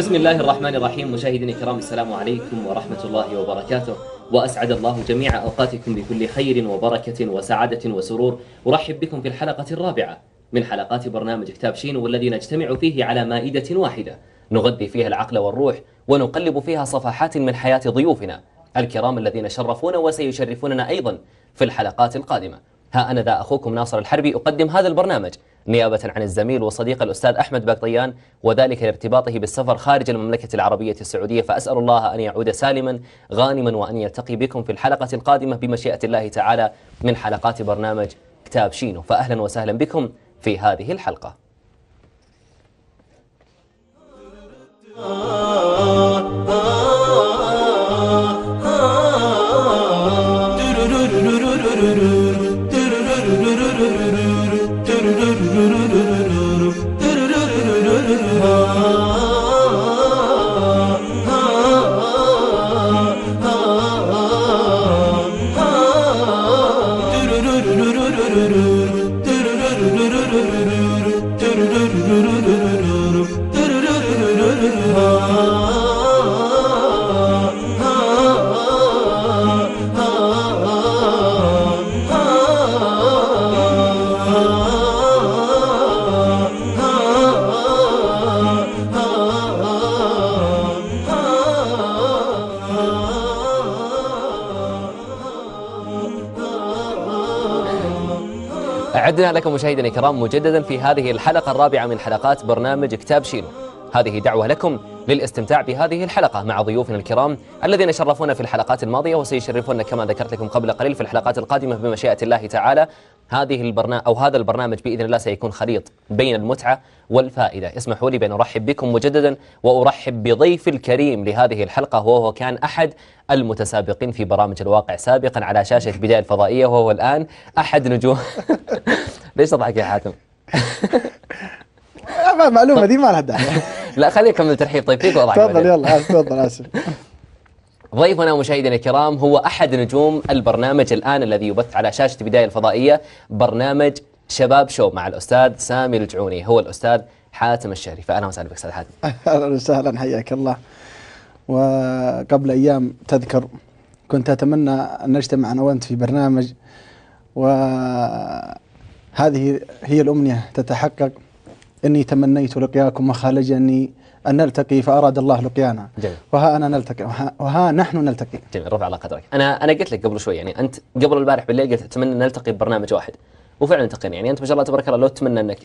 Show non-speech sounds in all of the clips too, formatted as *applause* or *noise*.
بسم الله الرحمن الرحيم مشاهدينا الكرام السلام عليكم ورحمة الله وبركاته وأسعد الله جميع أوقاتكم بكل خير وبركة وسعادة وسرور أرحب بكم في الحلقة الرابعة من حلقات برنامج كتاب شين والذي نجتمع فيه على مائدة واحدة نغذي فيها العقل والروح ونقلب فيها صفحات من حياة ضيوفنا الكرام الذين شرفونا وسيشرفوننا أيضا في الحلقات القادمة ها أنا ذا أخوكم ناصر الحربي أقدم هذا البرنامج نيابة عن الزميل وصديق الأستاذ أحمد باقطيان وذلك لارتباطه بالسفر خارج المملكة العربية السعودية فأسأل الله أن يعود سالما غانما وأن يلتقي بكم في الحلقة القادمة بمشيئة الله تعالى من حلقات برنامج كتاب شينو فأهلا وسهلا بكم في هذه الحلقة آه آه عدنا لكم مشاهدينا الكرام مجددا في هذه الحلقة الرابعة من حلقات برنامج كتاب شيلو هذه دعوة لكم للاستمتاع بهذه الحلقة مع ضيوفنا الكرام الذين شرفونا في الحلقات الماضية وسيشرفونا كما ذكرت لكم قبل قليل في الحلقات القادمة بمشيئة الله تعالى هذه البرنا أو هذا البرنامج بإذن الله سيكون خليط بين المتعة والفائدة اسمحوا لي بأن أرحب بكم مجددا وأرحب بضيف الكريم لهذه الحلقة وهو كان أحد المتسابقين في برامج الواقع سابقا على شاشة بداية الفضائية وهو الآن أحد نجوم *laughs* ليش تضحك يا حاتم؟ *laughs* معلومة دي ما لها داعي *laughs* لا خليني اكمل ترحيب طيب فيك وضعك تفضل يلا تفضل اسف *laughs* ضيفنا مشاهدينا الكرام هو أحد نجوم البرنامج الآن الذي يبث على شاشة بداية الفضائية برنامج شباب شو مع الأستاذ سامي الجعوني هو الأستاذ حاتم الشهري فأهلا وسهلا بك أستاذ حاتم أهلا وسهلا حياك الله وقبل أيام تذكر كنت أتمنى أن نجتمع أنا وأنت في برنامج وهذه هي الأمنية تتحقق إني تمنيت لقياكم وخالجني أني أن نلتقي فأراد الله لقيانا جميل. وها أنا نلتقي وها, وها نحن نلتقي جميل رفع الله قدرك أنا أنا قلت لك قبل شوي يعني أنت قبل البارح بالليل قلت أتمنى نلتقي ببرنامج واحد وفعلا التقينا يعني أنت ما شاء الله تبارك الله لو تتمنى أنك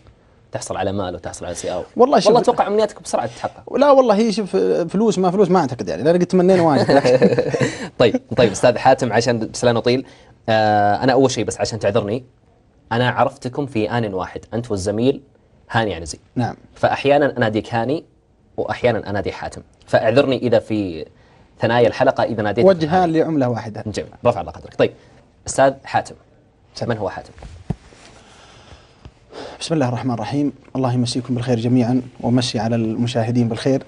تحصل على مال وتحصل على سيارة والله شوف والله اتوقع امنياتك بسرعه تتحقق لا والله هي شوف فلوس ما فلوس ما اعتقد يعني لان قد تمنينا واجد *laughs* طيب طيب استاذ حاتم عشان بس لا نطيل آه انا اول شيء بس عشان تعذرني انا عرفتكم في ان واحد انت والزميل هاني عنزي نعم فأحيانا أناديك هاني وأحيانا أنادي حاتم فأعذرني إذا في ثنايا الحلقة إذا ناديت وجهان لعملة واحدة جميل رفع الله قدرك طيب أستاذ حاتم سم. من هو حاتم؟ بسم الله الرحمن الرحيم الله يمسيكم بالخير جميعا ومسي على المشاهدين بالخير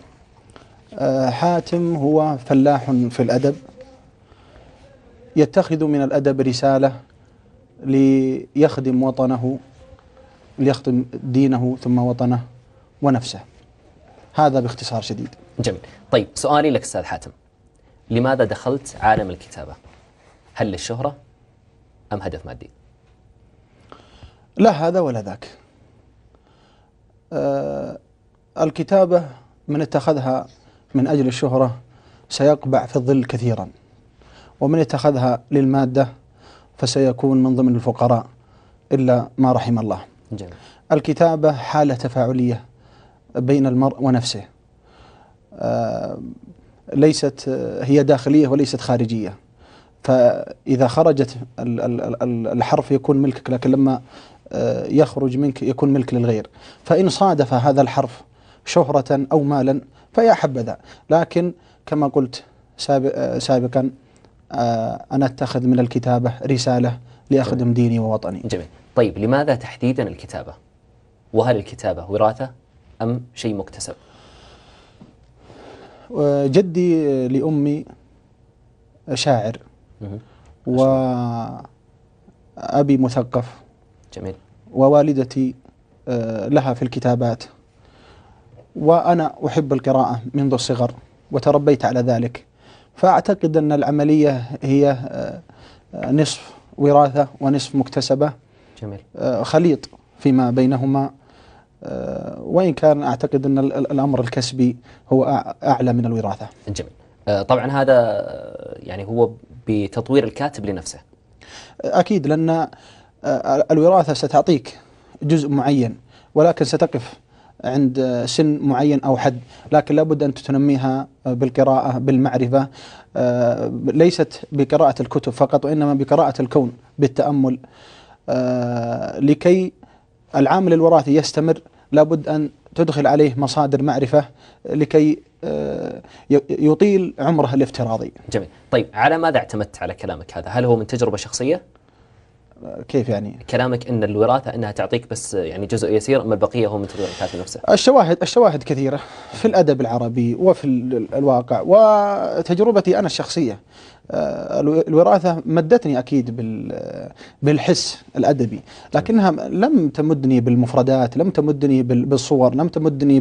آه، حاتم هو فلاح في الأدب يتخذ من الأدب رسالة ليخدم وطنه ليخدم دينه ثم وطنه ونفسه هذا باختصار شديد جميل طيب سؤالي لك أستاذ حاتم لماذا دخلت عالم الكتابة هل للشهرة أم هدف مادي لا هذا ولا ذاك آه الكتابة من اتخذها من أجل الشهرة سيقبع في الظل كثيرا ومن اتخذها للمادة فسيكون من ضمن الفقراء إلا ما رحم الله جميل. الكتابة حالة تفاعلية بين المرء ونفسه آه، ليست هي داخلية وليست خارجية فإذا خرجت الحرف يكون ملكك لكن لما آه، يخرج منك يكون ملك للغير فإن صادف هذا الحرف شهرة أو مالا فيا حبذا لكن كما قلت آه، سابقا أنا أتخذ من الكتابة رسالة لأخدم ديني ووطني جميل طيب لماذا تحديدا الكتابة؟ وهل الكتابة وراثة أم شيء مكتسب؟ جدي لأمي شاعر وأبي مثقف جميل ووالدتي آه، لها في الكتابات وأنا أحب القراءة منذ الصغر وتربيت على ذلك فأعتقد أن العملية هي آه، آه، نصف وراثة ونصف مكتسبة جميل. آه، خليط فيما بينهما آه، وإن كان أعتقد أن الأمر الكسبي هو أعلى من الوراثة جميل آه، طبعا هذا يعني هو بتطوير الكاتب لنفسه أكيد لأن الوراثة ستعطيك جزء معين ولكن ستقف عند سن معين أو حد لكن لابد أن تنميها بالقراءة بالمعرفة ليست بقراءة الكتب فقط وإنما بقراءة الكون بالتأمل آه، لكي العامل الوراثي يستمر لابد أن تدخل عليه مصادر معرفة لكي آه، يطيل عمره الافتراضي جميل طيب على ماذا اعتمدت على كلامك هذا هل هو من تجربة شخصية؟ آه، كيف يعني؟ كلامك ان الوراثه انها تعطيك بس يعني جزء يسير اما البقيه هو من تجربة نفسه. الشواهد الشواهد كثيره في الادب العربي وفي الواقع وتجربتي انا الشخصيه آه، الوراثة مدتني أكيد بالحس الأدبي لكنها لم تمدني بالمفردات لم تمدني بالصور لم تمدني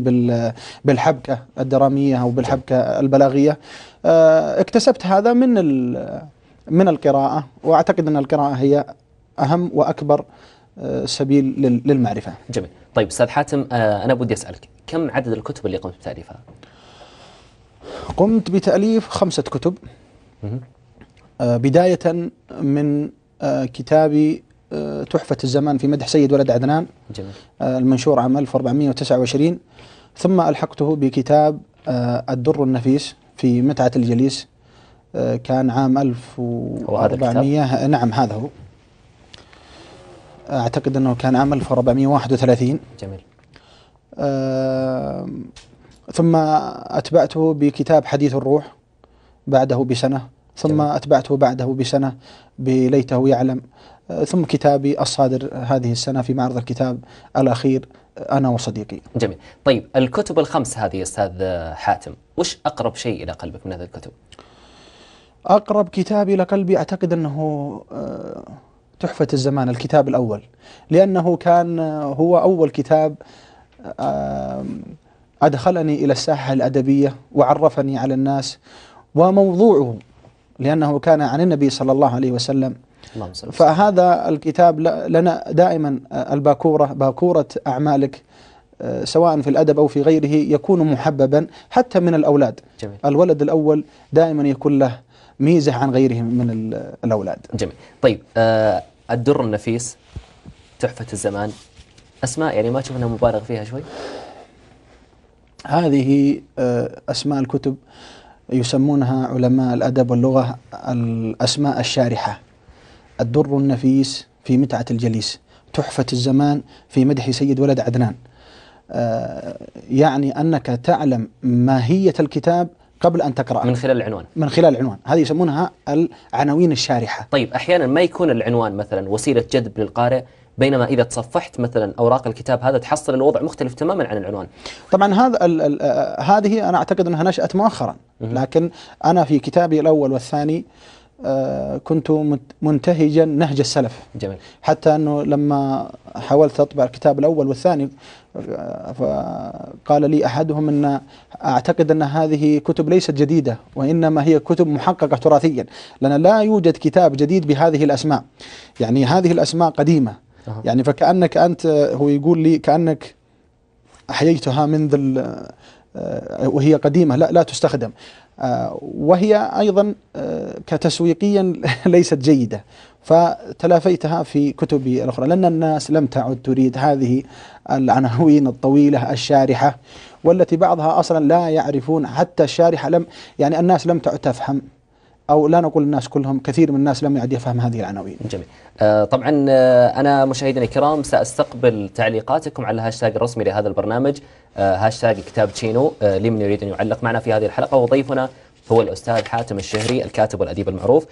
بالحبكة الدرامية أو بالحبكة البلاغية آه، اكتسبت هذا من من القراءة وأعتقد أن القراءة هي أهم وأكبر آه، سبيل للمعرفة جميل طيب أستاذ حاتم أنا بدي أسألك كم عدد الكتب اللي قمت بتأليفها؟ قمت بتأليف خمسة كتب آه، بداية من آه، كتاب آه، تحفة الزمان في مدح سيد ولد عدنان جميل. المنشور عام 1429 ثم ألحقته بكتاب الدر النفيس في متعة الجليس كان عام 1400 نعم هذا هو أعتقد أنه كان عام 1431 جميل ثم أتبعته بكتاب حديث الروح بعده بسنة ثم جميل. أتبعته بعده بسنة بليته يعلم ثم كتابي الصادر هذه السنة في معرض الكتاب الأخير أنا وصديقي جميل طيب الكتب الخمس هذه أستاذ حاتم وش أقرب شيء إلى قلبك من هذه الكتب؟ أقرب كتاب إلى قلبي أعتقد أنه آه، تحفة الزمان الكتاب الأول لأنه كان آه، هو أول كتاب آه، أدخلني إلى الساحة الأدبية وعرفني على الناس وموضوعه لأنه كان عن النبي صلى الله عليه وسلم فهذا الكتاب لنا دائما الباكورة باكورة أعمالك آه، سواء في الأدب أو في غيره يكون محببا حتى من الأولاد جميل. الولد الأول دائما يكون له ميزة عن غيره من الأولاد جميل طيب آه الدر النفيس تحفة الزمان أسماء يعني ما تشوف أنها مبالغ فيها شوي هذه آه أسماء الكتب آه يسمونها علماء الأدب واللغة الأسماء الشارحة الدر النفيس في متعة الجليس تحفة الزمان في مدح سيد ولد عدنان آه، يعني أنك تعلم ماهية الكتاب قبل أن تقرأ من خلال العنوان من خلال العنوان هذه يسمونها العناوين الشارحة طيب أحيانا ما يكون العنوان مثلا وسيلة جذب للقارئ بينما إذا تصفحت مثلا أوراق الكتاب هذا تحصل الوضع مختلف تماما عن العنوان طبعا هذا آه، هذه أنا أعتقد أنها نشأت مؤخرا لكن أنا في كتابي الأول والثاني آه، كنت منتهجا نهج السلف جميل حتى انه لما حاولت اطبع الكتاب الاول والثاني آه، فقال لي احدهم ان اعتقد ان هذه كتب ليست جديده وانما هي كتب محققه تراثيا لان لا يوجد كتاب جديد بهذه الاسماء يعني هذه الاسماء قديمه يعني فكأنك أنت هو يقول لي كأنك أحييتها منذ آه، وهي قديمة لا لا تستخدم آه، وهي أيضا آه، كتسويقيا *laughs* ليست جيدة فتلافيتها في كتبي الأخرى لأن الناس لم تعد تريد هذه العناوين الطويلة الشارحة والتي بعضها أصلا لا يعرفون حتى الشارحة لم يعني الناس لم تعد تفهم او لا نقول الناس كلهم كثير من الناس لم يعد يفهم هذه العناوين. جميل. آه، طبعا آه، انا مشاهدينا الكرام ساستقبل تعليقاتكم على الهاشتاج الرسمي لهذا البرنامج آه، هاشتاج كتاب تشينو لمن يريد ان يعلق معنا في هذه الحلقه وضيفنا هو الاستاذ حاتم الشهري الكاتب والاديب المعروف.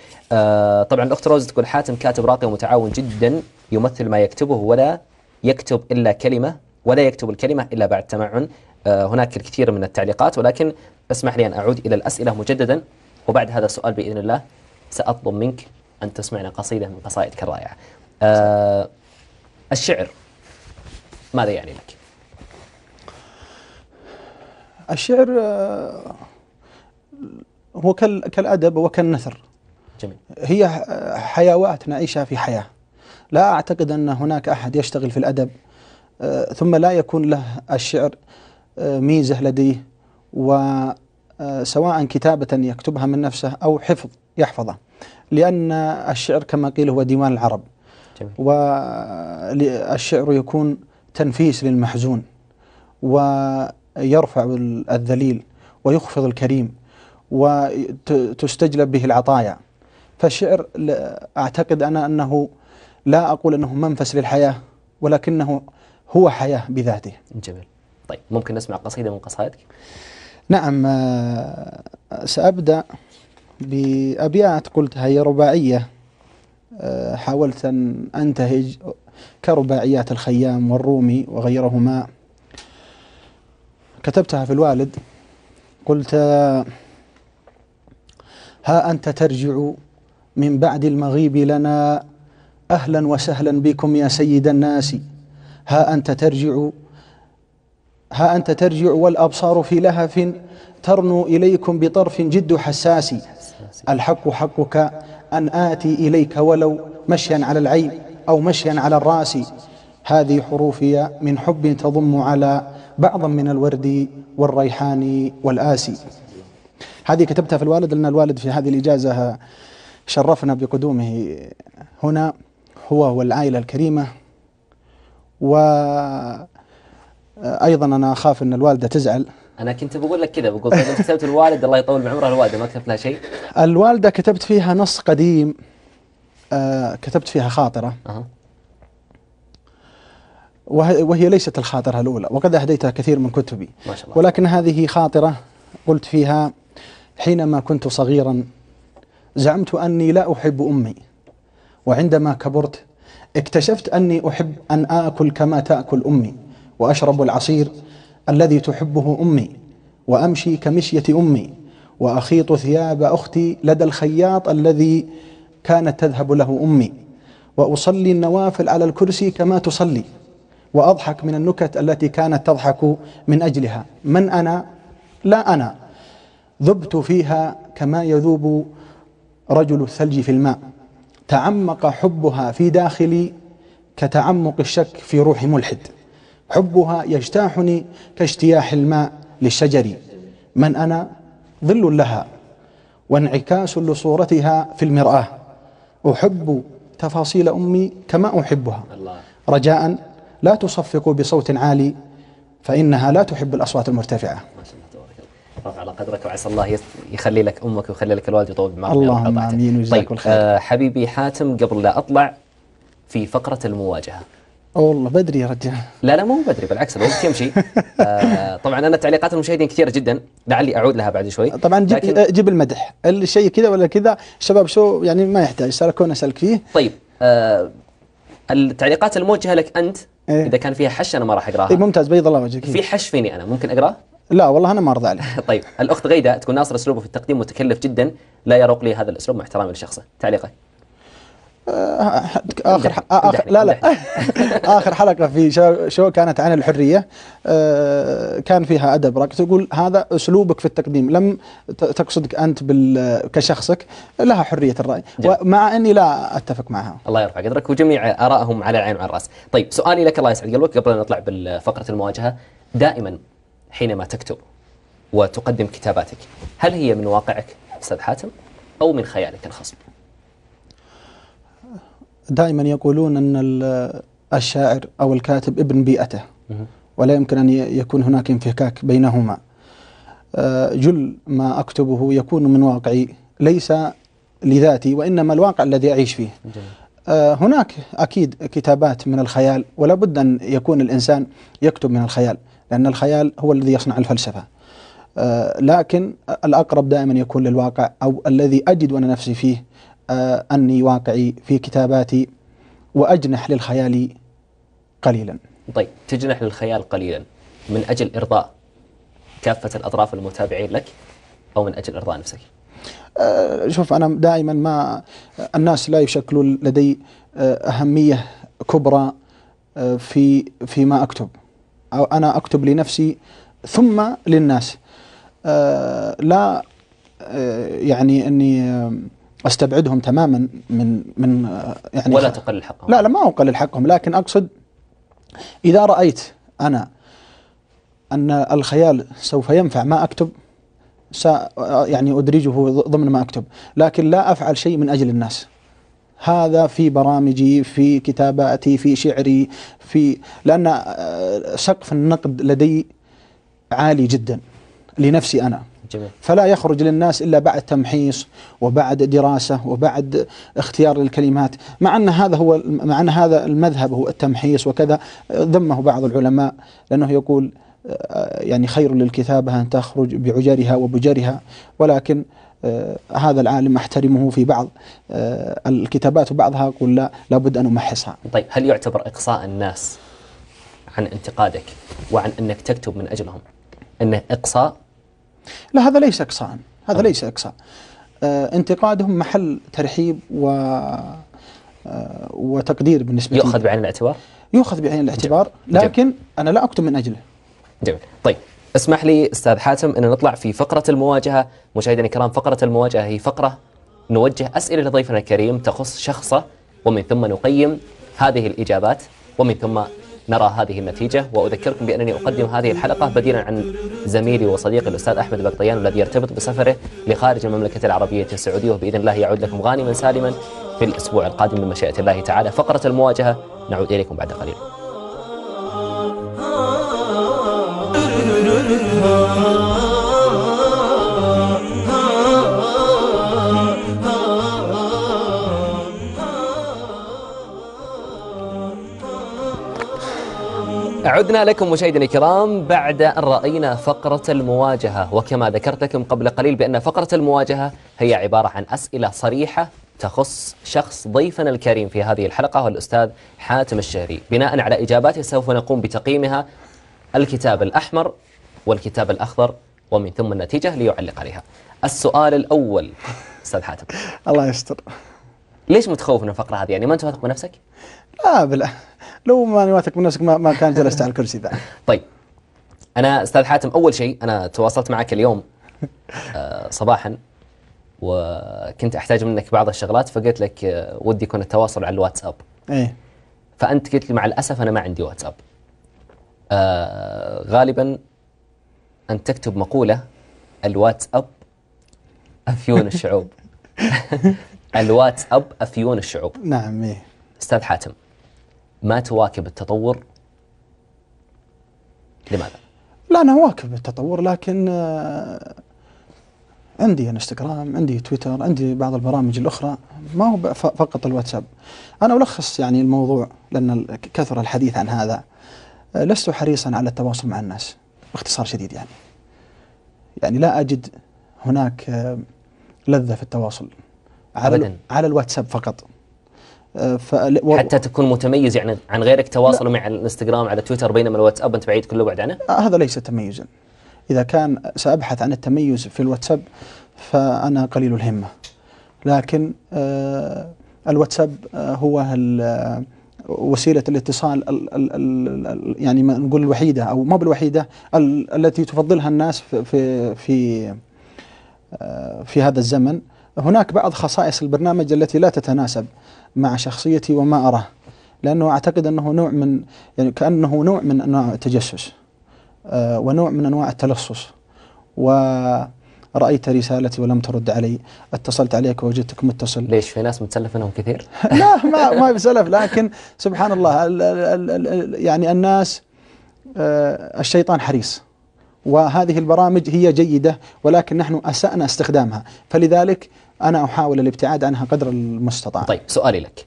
طبعا الاخت روز تقول حاتم كاتب راقي ومتعاون جدا يمثل ما يكتبه ولا يكتب الا كلمه ولا يكتب الكلمه الا بعد تمعن. هناك الكثير من التعليقات ولكن اسمح لي ان اعود الى الاسئله مجددا. وبعد هذا السؤال بإذن الله سأطلب منك أن تسمعنا قصيدة من قصائدك الرائعة آه الشعر ماذا يعني لك؟ الشعر آه، هو كالأدب وكالنثر جميل. هي حيوات نعيشها في حياة لا أعتقد أن هناك أحد يشتغل في الأدب آه، ثم لا يكون له الشعر آه، ميزة لديه و آه، سواء كتابة يكتبها من نفسه أو حفظ يحفظه لأن الشعر كما قيل هو ديوان العرب جميل. والشعر يكون تنفيس للمحزون ويرفع الذليل ويخفض الكريم وتستجلب به العطايا فالشعر أعتقد أنا أنه لا أقول أنه منفس للحياة ولكنه هو حياة بذاته جميل طيب ممكن نسمع قصيدة من قصائدك؟ نعم آه، سأبدأ بأبيات قلتها هي رباعية آه، حاولت أن أنتهج كرباعيات الخيام والرومي وغيرهما كتبتها في الوالد قلت آه، ها أنت ترجع من بعد المغيب لنا أهلا وسهلا بكم يا سيد الناس ها أنت ترجع ها أنت ترجع والأبصار في لهف ترنو إليكم بطرف جد حساس الحق حقك أن آتي إليك ولو مشيا على العين أو مشيا على الرأس هذه حروفي من حب تضم على بعضا من الورد والريحان والآسي هذه كتبتها في الوالد لأن الوالد في هذه الإجازة شرفنا بقدومه هنا هو والعائلة الكريمة و آه، ايضا انا اخاف ان الوالده تزعل انا كنت بقول لك كذا بقول لك طيب كتبت الوالد الله يطول بعمرها الوالده ما كتبت لها شيء الوالده كتبت فيها نص قديم آه، كتبت فيها خاطره أه. وهي ليست الخاطره الاولى وقد اهديتها كثير من كتبي ما شاء الله. ولكن هذه خاطره قلت فيها حينما كنت صغيرا زعمت اني لا احب امي وعندما كبرت اكتشفت اني احب ان اكل كما تاكل امي واشرب العصير الذي تحبه امي وامشي كمشيه امي واخيط ثياب اختي لدى الخياط الذي كانت تذهب له امي واصلي النوافل على الكرسي كما تصلي واضحك من النكت التي كانت تضحك من اجلها من انا لا انا ذبت فيها كما يذوب رجل الثلج في الماء تعمق حبها في داخلي كتعمق الشك في روح ملحد حبها يجتاحني كاجتياح الماء للشجر من أنا ظل لها وانعكاس لصورتها في المرآة أحب تفاصيل أمي كما أحبها رجاء لا تصفقوا بصوت عالي فإنها لا تحب الأصوات المرتفعة ما شاء الله رفع على قدرك وعسى الله يخلي لك امك ويخلي لك الوالد ويطول بعمرك اللهم امين طيب الخير آه، حبيبي حاتم قبل لا اطلع في فقره المواجهه أه والله بدري يا رجال لا لا مو بدري بالعكس الوقت يمشي *laughs* آه طبعا انا تعليقات المشاهدين كثيره جدا لعلي اعود لها بعد شوي طبعا جيب لكن... آه، جيب المدح الشيء كذا ولا كذا شباب شو يعني ما يحتاج شاركونا اسالك فيه طيب آه التعليقات الموجهه لك انت إيه؟ اذا كان فيها حش انا ما راح اقراها طيب ممتاز بيض الله وجهك في حش فيني انا ممكن اقراه لا والله انا ما ارضى عليه *laughs* طيب الاخت غيده تقول ناصر اسلوبه في التقديم متكلف جدا لا يروق لي هذا الاسلوب مع احترامي لشخصه تعليقك آه، اخر آه، آخر لا لا *laughs* اخر حلقه في شو, كانت عن الحريه آه، كان فيها ادب راك تقول هذا اسلوبك في التقديم لم تقصدك انت كشخصك لها حريه الراي ومع اني لا اتفق معها الله يرفع قدرك وجميع ارائهم على العين وعلى الراس طيب سؤالي لك الله يسعد قلبك قبل ان نطلع بالفقره المواجهه دائما حينما تكتب وتقدم كتاباتك هل هي من واقعك استاذ حاتم او من خيالك الخصب دائما يقولون أن الشاعر أو الكاتب ابن بيئته ولا يمكن أن يكون هناك انفكاك بينهما آه، جل ما أكتبه يكون من واقعي ليس لذاتي وإنما الواقع الذي أعيش فيه آه، هناك أكيد كتابات من الخيال ولا بد أن يكون الإنسان يكتب من الخيال لأن الخيال هو الذي يصنع الفلسفة آه، لكن الأقرب دائما يكون للواقع أو الذي أجد أنا نفسي فيه آه، أني واقعي في كتاباتي وأجنح للخيال قليلا طيب تجنح للخيال قليلا من أجل إرضاء كافة الأطراف المتابعين لك أو من أجل إرضاء نفسك آه، شوف أنا دائما ما الناس لا يشكلون لدي آه، أهمية كبرى في فيما أكتب أو أنا أكتب لنفسي ثم للناس لا يعني أني استبعدهم تماما من من يعني ولا تقلل حقهم لا لا ما اقلل حقهم لكن اقصد اذا رايت انا ان الخيال سوف ينفع ما اكتب س يعني ادرجه ضمن ما اكتب لكن لا افعل شيء من اجل الناس هذا في برامجي في كتاباتي في شعري في لان آه، سقف النقد لدي عالي جدا لنفسي انا جميل. فلا يخرج للناس إلا بعد تمحيص وبعد دراسة وبعد اختيار للكلمات مع أن هذا هو مع أن هذا المذهب هو التمحيص وكذا ذمه بعض العلماء لأنه يقول آه، يعني خير للكتابة أن تخرج بعجرها وبجرها ولكن آه، هذا العالم احترمه في بعض آه، الكتابات وبعضها اقول لا لابد ان امحصها. طيب هل يعتبر اقصاء الناس عن انتقادك وعن انك تكتب من اجلهم انه اقصاء لا هذا ليس إقصاء هذا ليس إقصاء آه، انتقادهم محل ترحيب و آه، وتقدير بالنسبة يؤخذ بعين الاعتبار؟ يؤخذ بعين الاعتبار طيب. لكن جميل. أنا لا اكتم من أجله جميل طيب اسمح لي أستاذ حاتم أن نطلع في فقرة المواجهة مشاهدينا الكرام فقرة المواجهة هي فقرة نوجه أسئلة لضيفنا الكريم تخص شخصه ومن ثم نقيم هذه الإجابات ومن ثم نرى هذه النتيجة وأذكركم بأنني أقدم هذه الحلقة بديلا عن زميلي وصديقي الأستاذ أحمد بقطيان الذي يرتبط بسفره لخارج المملكة العربية السعودية وبإذن الله يعود لكم غانما سالما في الأسبوع القادم بمشيئة الله تعالى فقرة المواجهة نعود إليكم بعد قليل عدنا لكم مشاهدينا الكرام بعد أن رأينا فقرة المواجهة وكما ذكرت لكم قبل قليل بأن فقرة المواجهة هي عبارة عن أسئلة صريحة تخص شخص ضيفنا الكريم في هذه الحلقة هو الأستاذ حاتم الشهري بناء على إجاباته سوف نقوم بتقييمها الكتاب الأحمر والكتاب الأخضر ومن ثم النتيجة ليعلق عليها السؤال الأول أستاذ حاتم الله يستر ليش متخوف من الفقرة هذه يعني ما أنت واثق من نفسك؟ لا بالله لو ماني واثق من نفسك ما, ما كان جلست على الكرسي ذا *laughs* طيب انا استاذ حاتم اول شيء انا تواصلت معك اليوم *laughs* آه، صباحا وكنت احتاج منك بعض الشغلات فقلت لك آه، ودي يكون التواصل على الواتساب ايه فانت قلت لي مع الاسف انا ما عندي واتساب آه غالبا ان تكتب مقوله الواتساب افيون الشعوب *laughs* الواتساب افيون الشعوب نعم ايه استاذ حاتم ما تواكب التطور لماذا؟ لا انا اواكب التطور لكن آه، عندي انستغرام عندي تويتر عندي بعض البرامج الاخرى ما هو فقط الواتساب انا الخص يعني الموضوع لان كثر الحديث عن هذا آه، لست حريصا على التواصل مع الناس باختصار شديد يعني يعني لا اجد هناك آه، لذه في التواصل على على الواتساب فقط آه، فال... حتى تكون متميز يعني عن غيرك تواصلوا مع الانستغرام على تويتر بينما الواتساب انت بعيد كله بعد عنه؟ آه، هذا ليس تميزا. اذا كان سابحث عن التميز في الواتساب فانا قليل الهمه. لكن آه، الواتساب هو وسيلة الاتصال الـ الـ الـ يعني ما نقول الوحيدة أو ما بالوحيدة التي تفضلها الناس في في في هذا الزمن هناك بعض خصائص البرنامج التي لا تتناسب مع شخصيتي وما أراه لأنه أعتقد أنه نوع من يعني كأنه نوع من أنواع التجسس آه، ونوع من أنواع التلصص ورأيت رسالتي ولم ترد علي اتصلت عليك ووجدتك متصل ليش في ناس متسلف منهم كثير *laughs* لا ما ما بسلف لكن سبحان الله الـ الـ الـ يعني الناس آه، الشيطان حريص وهذه البرامج هي جيدة ولكن نحن أسأنا استخدامها فلذلك أنا أحاول الابتعاد عنها قدر المستطاع طيب سؤالي لك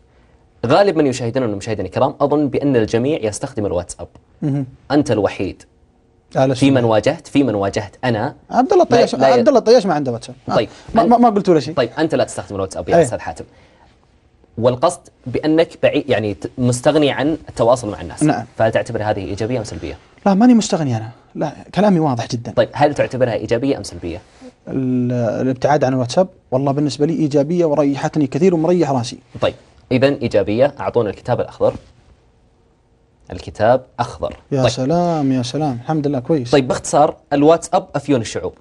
غالب من يشاهدنا المشاهدين الكرام أظن بأن الجميع يستخدم الواتساب مه. أنت الوحيد في من واجهت في من واجهت انا عبد الله الطياش ي... عبد الله الطياش ما عنده واتساب طيب ما, أن... ما قلت ولا شيء طيب انت لا تستخدم الواتساب يا إيه. استاذ حاتم والقصد بانك بعيد يعني مستغني عن التواصل مع الناس نعم فهل تعتبر هذه ايجابيه ام سلبيه؟ لا ماني مستغني انا لا كلامي واضح جدا طيب هل تعتبرها ايجابيه ام سلبيه؟ الابتعاد عن الواتساب والله بالنسبة لي إيجابية وريحتني كثير ومريح راسي طيب إذا إيجابية أعطونا الكتاب الأخضر الكتاب أخضر يا طيب. سلام يا سلام الحمد لله كويس طيب باختصار الواتساب أفيون الشعوب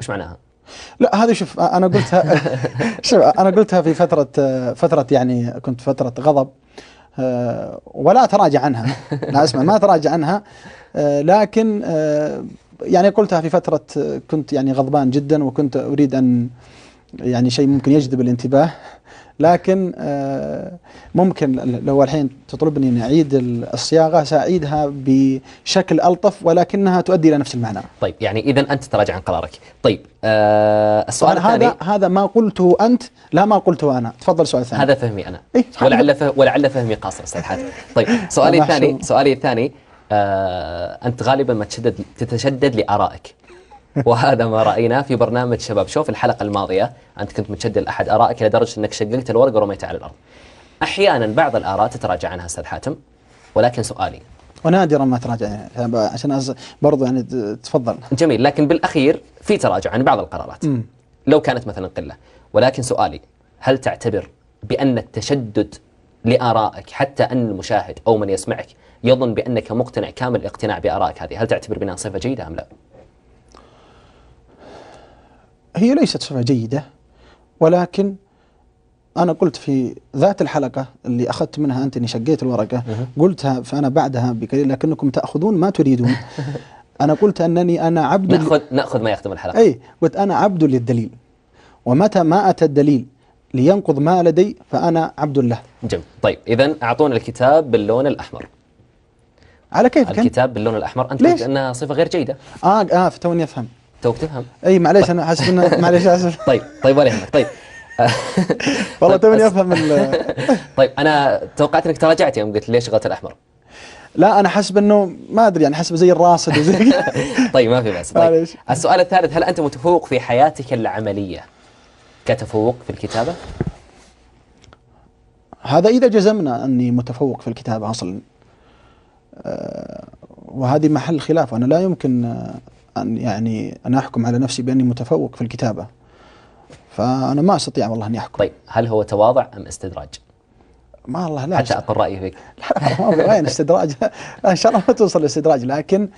إيش معناها؟ لا هذه شوف انا قلتها *laughs* شوف انا قلتها في فتره فتره يعني كنت فتره غضب آه، ولا اتراجع عنها لا اسمع ما اتراجع عنها آه، لكن آه، يعني قلتها في فترة كنت يعني غضبان جدا وكنت أريد أن يعني شيء ممكن يجذب الانتباه لكن آه، ممكن لو الحين تطلبني أن أعيد الصياغة سأعيدها بشكل ألطف ولكنها تؤدي إلى نفس المعنى طيب يعني إذا أنت تراجع عن قرارك طيب آه السؤال الثاني هذا هذا ما قلته أنت لا ما قلته أنا تفضل السؤال الثاني هذا فهمي أنا إيه؟ ولعل, ولعل فهمي قاصر أستاذ حاتم طيب *laughs* سؤالي الثاني سؤالي الثاني آه، أنت غالبا ما تشدد تتشدد لآرائك *laughs* وهذا ما رأيناه في برنامج شباب شوف الحلقة الماضية أنت كنت متشدد لأحد آرائك إلى درجة أنك شققت الورقة ورميتها على الأرض أحيانا بعض الآراء تتراجع عنها أستاذ حاتم ولكن سؤالي ونادرا ما تراجع عشان أز... برضو يعني تفضل جميل لكن بالأخير في تراجع عن بعض القرارات م. لو كانت مثلا قلة ولكن سؤالي هل تعتبر بأن التشدد لآرائك حتى أن المشاهد أو من يسمعك يظن بأنك مقتنع كامل الاقتناع بآرائك هذه هل تعتبر بأنها صفة جيدة أم لا؟ هي ليست صفة جيدة ولكن أنا قلت في ذات الحلقة اللي أخذت منها أنت إني شقيت الورقة قلتها فأنا بعدها بقليل لكنكم تأخذون ما تريدون *laughs* أنا قلت أنني أنا عبد نأخذ, نأخذ ما يخدم الحلقة أي قلت أنا عبد للدليل ومتى ما أتى الدليل لينقض ما لدي فأنا عبد له جميل طيب إذا أعطونا الكتاب باللون الأحمر على كيف الكتاب باللون الاحمر انت ليش؟ انها صفه غير جيده اه اه فتوني افهم توك تفهم اي معليش طيب. انا حاسس انه *laughs* معليش اسف طيب طيب ولا يهمك طيب *laughs* والله طيب، توني افهم *laughs* طيب انا توقعت انك تراجعت يوم قلت ليش غلط الاحمر لا انا حسب انه ما ادري يعني حسب زي الراصد وزي طيب ما في بس طيب السؤال الثالث هل انت متفوق في حياتك العمليه كتفوق في الكتابه؟ هذا اذا جزمنا اني متفوق في الكتابه اصلا آه، وهذه محل خلاف أنا لا يمكن آه، أن يعني أن أحكم على نفسي بأني متفوق في الكتابة فأنا ما أستطيع والله أني أحكم طيب هل هو تواضع أم استدراج؟ ما الله لا حتى أقول رأيي فيك لا وين استدراج *laughs* إن شاء الله ما توصل الاستدراج لكن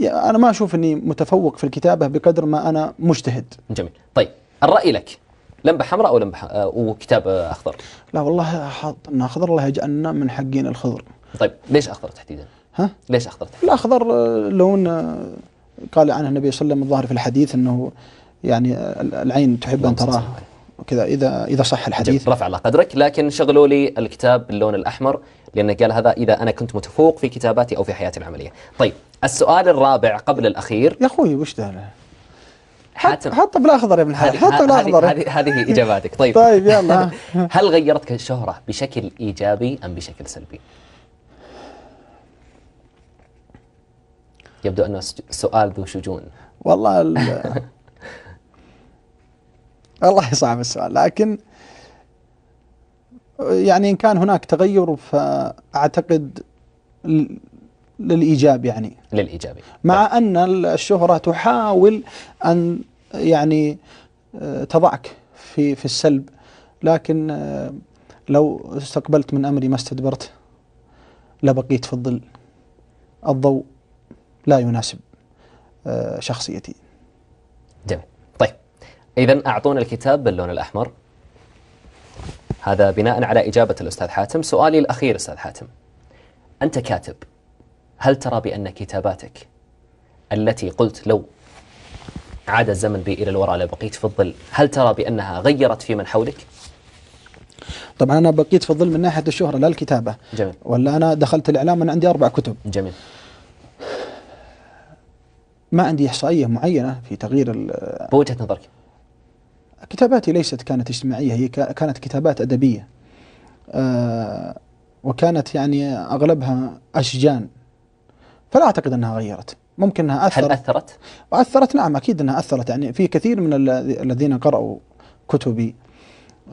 أنا ما أشوف أني متفوق في الكتابة بقدر ما أنا مجتهد جميل طيب الرأي لك لمبة حمراء أو لمبة آه، وكتاب أخضر لا والله أن أخضر الله يجعلنا من حقين الخضر طيب ليش اخضر تحديدا؟ ها؟ ليش اخضر تحديدا؟ الاخضر آه، لون آه، قال عنه النبي صلى الله عليه وسلم الظاهر في الحديث انه يعني آه، العين تحب ان تراه وكذا اذا اذا صح الحديث رفع على قدرك لكن شغلوا لي الكتاب باللون الاحمر لانه قال هذا اذا انا كنت متفوق في كتاباتي او في حياتي العمليه. طيب السؤال الرابع قبل الاخير يا اخوي وش ده حاتم حطه بالاخضر يا ابن الحلال حطه بالاخضر هذه هذه اجاباتك طيب *laughs* طيب يلا *laughs* هل غيرتك الشهره بشكل ايجابي ام بشكل سلبي؟ يبدو أنه سؤال ذو شجون والله *laughs* الله يصعب السؤال لكن يعني إن كان هناك تغير فأعتقد للإيجاب يعني للايجابي مع أن الشهرة تحاول أن يعني آه، تضعك في في السلب لكن آه، لو استقبلت من أمري ما استدبرت لبقيت في الظل الضوء لا يناسب آه، شخصيتي جميل طيب إذا أعطونا الكتاب باللون الأحمر هذا بناء على إجابة الأستاذ حاتم سؤالي الأخير أستاذ حاتم أنت كاتب هل ترى بأن كتاباتك التي قلت لو عاد الزمن بي إلى الوراء لبقيت في الظل هل ترى بأنها غيرت في من حولك؟ طبعا أنا بقيت في الظل من ناحية الشهرة لا الكتابة جميل. ولا أنا دخلت الإعلام من عندي أربع كتب جميل ما عندي إحصائية معينة في تغيير بوجهة نظرك كتاباتي ليست كانت اجتماعية هي كانت كتابات أدبية آه، وكانت يعني أغلبها أشجان فلا أعتقد أنها غيرت ممكن أنها أثرت هل أثرت؟ أثرت نعم أكيد أنها أثرت يعني في كثير من الذين قرأوا كتبي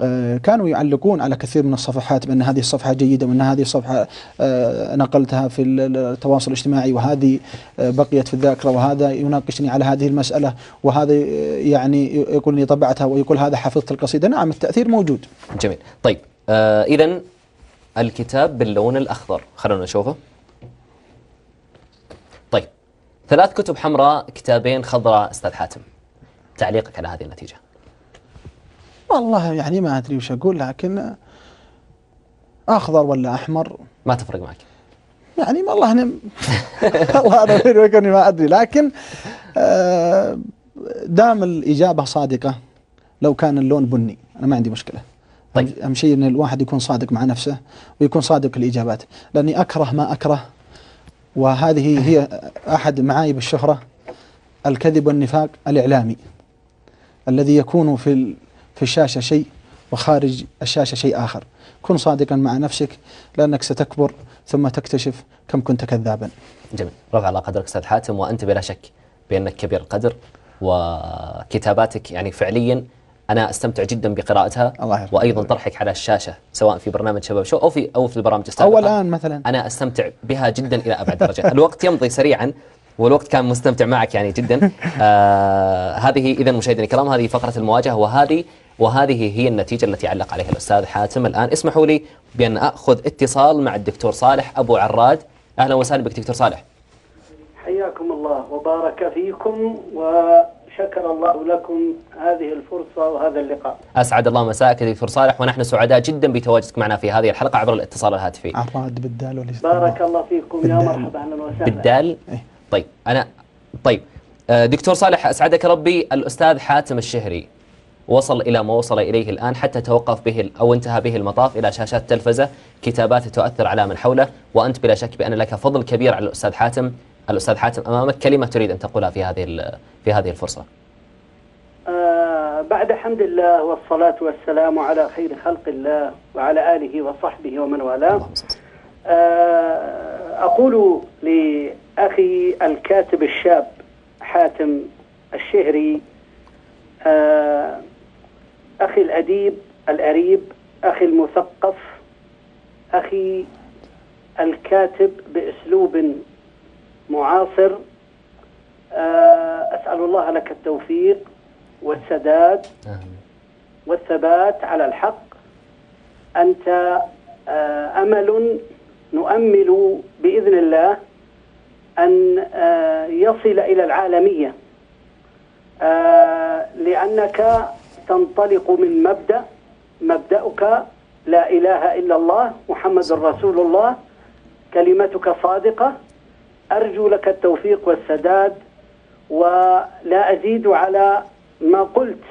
آه، كانوا يعلقون على كثير من الصفحات بأن هذه الصفحة جيدة وأن هذه الصفحة آه، نقلتها في التواصل الاجتماعي وهذه آه، بقيت في الذاكرة وهذا يناقشني على هذه المسألة وهذا يعني يقول لي طبعتها ويقول هذا حفظت القصيدة نعم التأثير موجود جميل طيب آه إذا الكتاب باللون الأخضر خلونا نشوفه طيب ثلاث كتب حمراء كتابين خضراء أستاذ حاتم تعليقك على هذه النتيجة والله يعني ما ادري وش اقول لكن اخضر ولا احمر ما تفرق معك يعني والله انا *laughs* والله انا بيني ما ادري لكن آه، دام الاجابه صادقه لو كان اللون بني انا ما عندي مشكله طيب اهم شيء ان الواحد يكون صادق مع نفسه ويكون صادق الاجابات لاني اكره ما اكره وهذه هي احد معايب الشهره الكذب والنفاق الاعلامي الذي يكون في في الشاشة شيء وخارج الشاشة شيء آخر كن صادقا مع نفسك لأنك ستكبر ثم تكتشف كم كنت كذابا جميل رفع على قدرك أستاذ حاتم وأنت بلا شك بأنك كبير القدر وكتاباتك يعني فعليا أنا أستمتع جدا بقراءتها الله يرحمه وأيضا طرحك على الشاشة سواء في برنامج شباب شو أو في أو في البرامج السابقة أو الآن مثلا أنا أستمتع بها جدا إلى أبعد درجة *laughs* الوقت يمضي سريعا والوقت كان مستمتع معك يعني جدا آه هذه إذا مشاهدينا الكرام هذه فقرة المواجهة وهذه وهذه هي النتيجة التي علق عليها الأستاذ حاتم الآن اسمحوا لي بأن أخذ اتصال مع الدكتور صالح أبو عراد أهلا وسهلا بك دكتور صالح حياكم الله وبارك فيكم وشكر الله لكم هذه الفرصة وهذا اللقاء أسعد الله مساءك دكتور صالح ونحن سعداء جدا بتواجدك معنا في هذه الحلقة عبر الاتصال الهاتفي عراد بالدال بارك الله فيكم بالدال. يا مرحبا أهلا وسهلا بالدال إيه. طيب أنا طيب آه، دكتور صالح أسعدك ربي الأستاذ حاتم الشهري وصل إلى ما وصل إليه الآن حتى توقف به أو انتهى به المطاف إلى شاشات تلفزة كتابات تؤثر على من حوله وأنت بلا شك بأن لك فضل كبير على الأستاذ حاتم الأستاذ حاتم أمامك كلمة تريد أن تقولها في هذه في هذه الفرصة آه بعد حمد الله والصلاة والسلام على خير خلق الله وعلى آله وصحبه ومن والاه آه أقول لأخي الكاتب الشاب حاتم الشهري آه أخي الأديب الأريب أخي المثقف أخي الكاتب بأسلوب معاصر آه، أسأل الله لك التوفيق والسداد والثبات على الحق أنت آه، أمل نؤمل بإذن الله أن آه، يصل إلى العالمية لأنك تنطلق من مبدأ مبدأك لا إله إلا الله محمد رسول الله كلمتك صادقة أرجو لك التوفيق والسداد ولا أزيد على ما قلت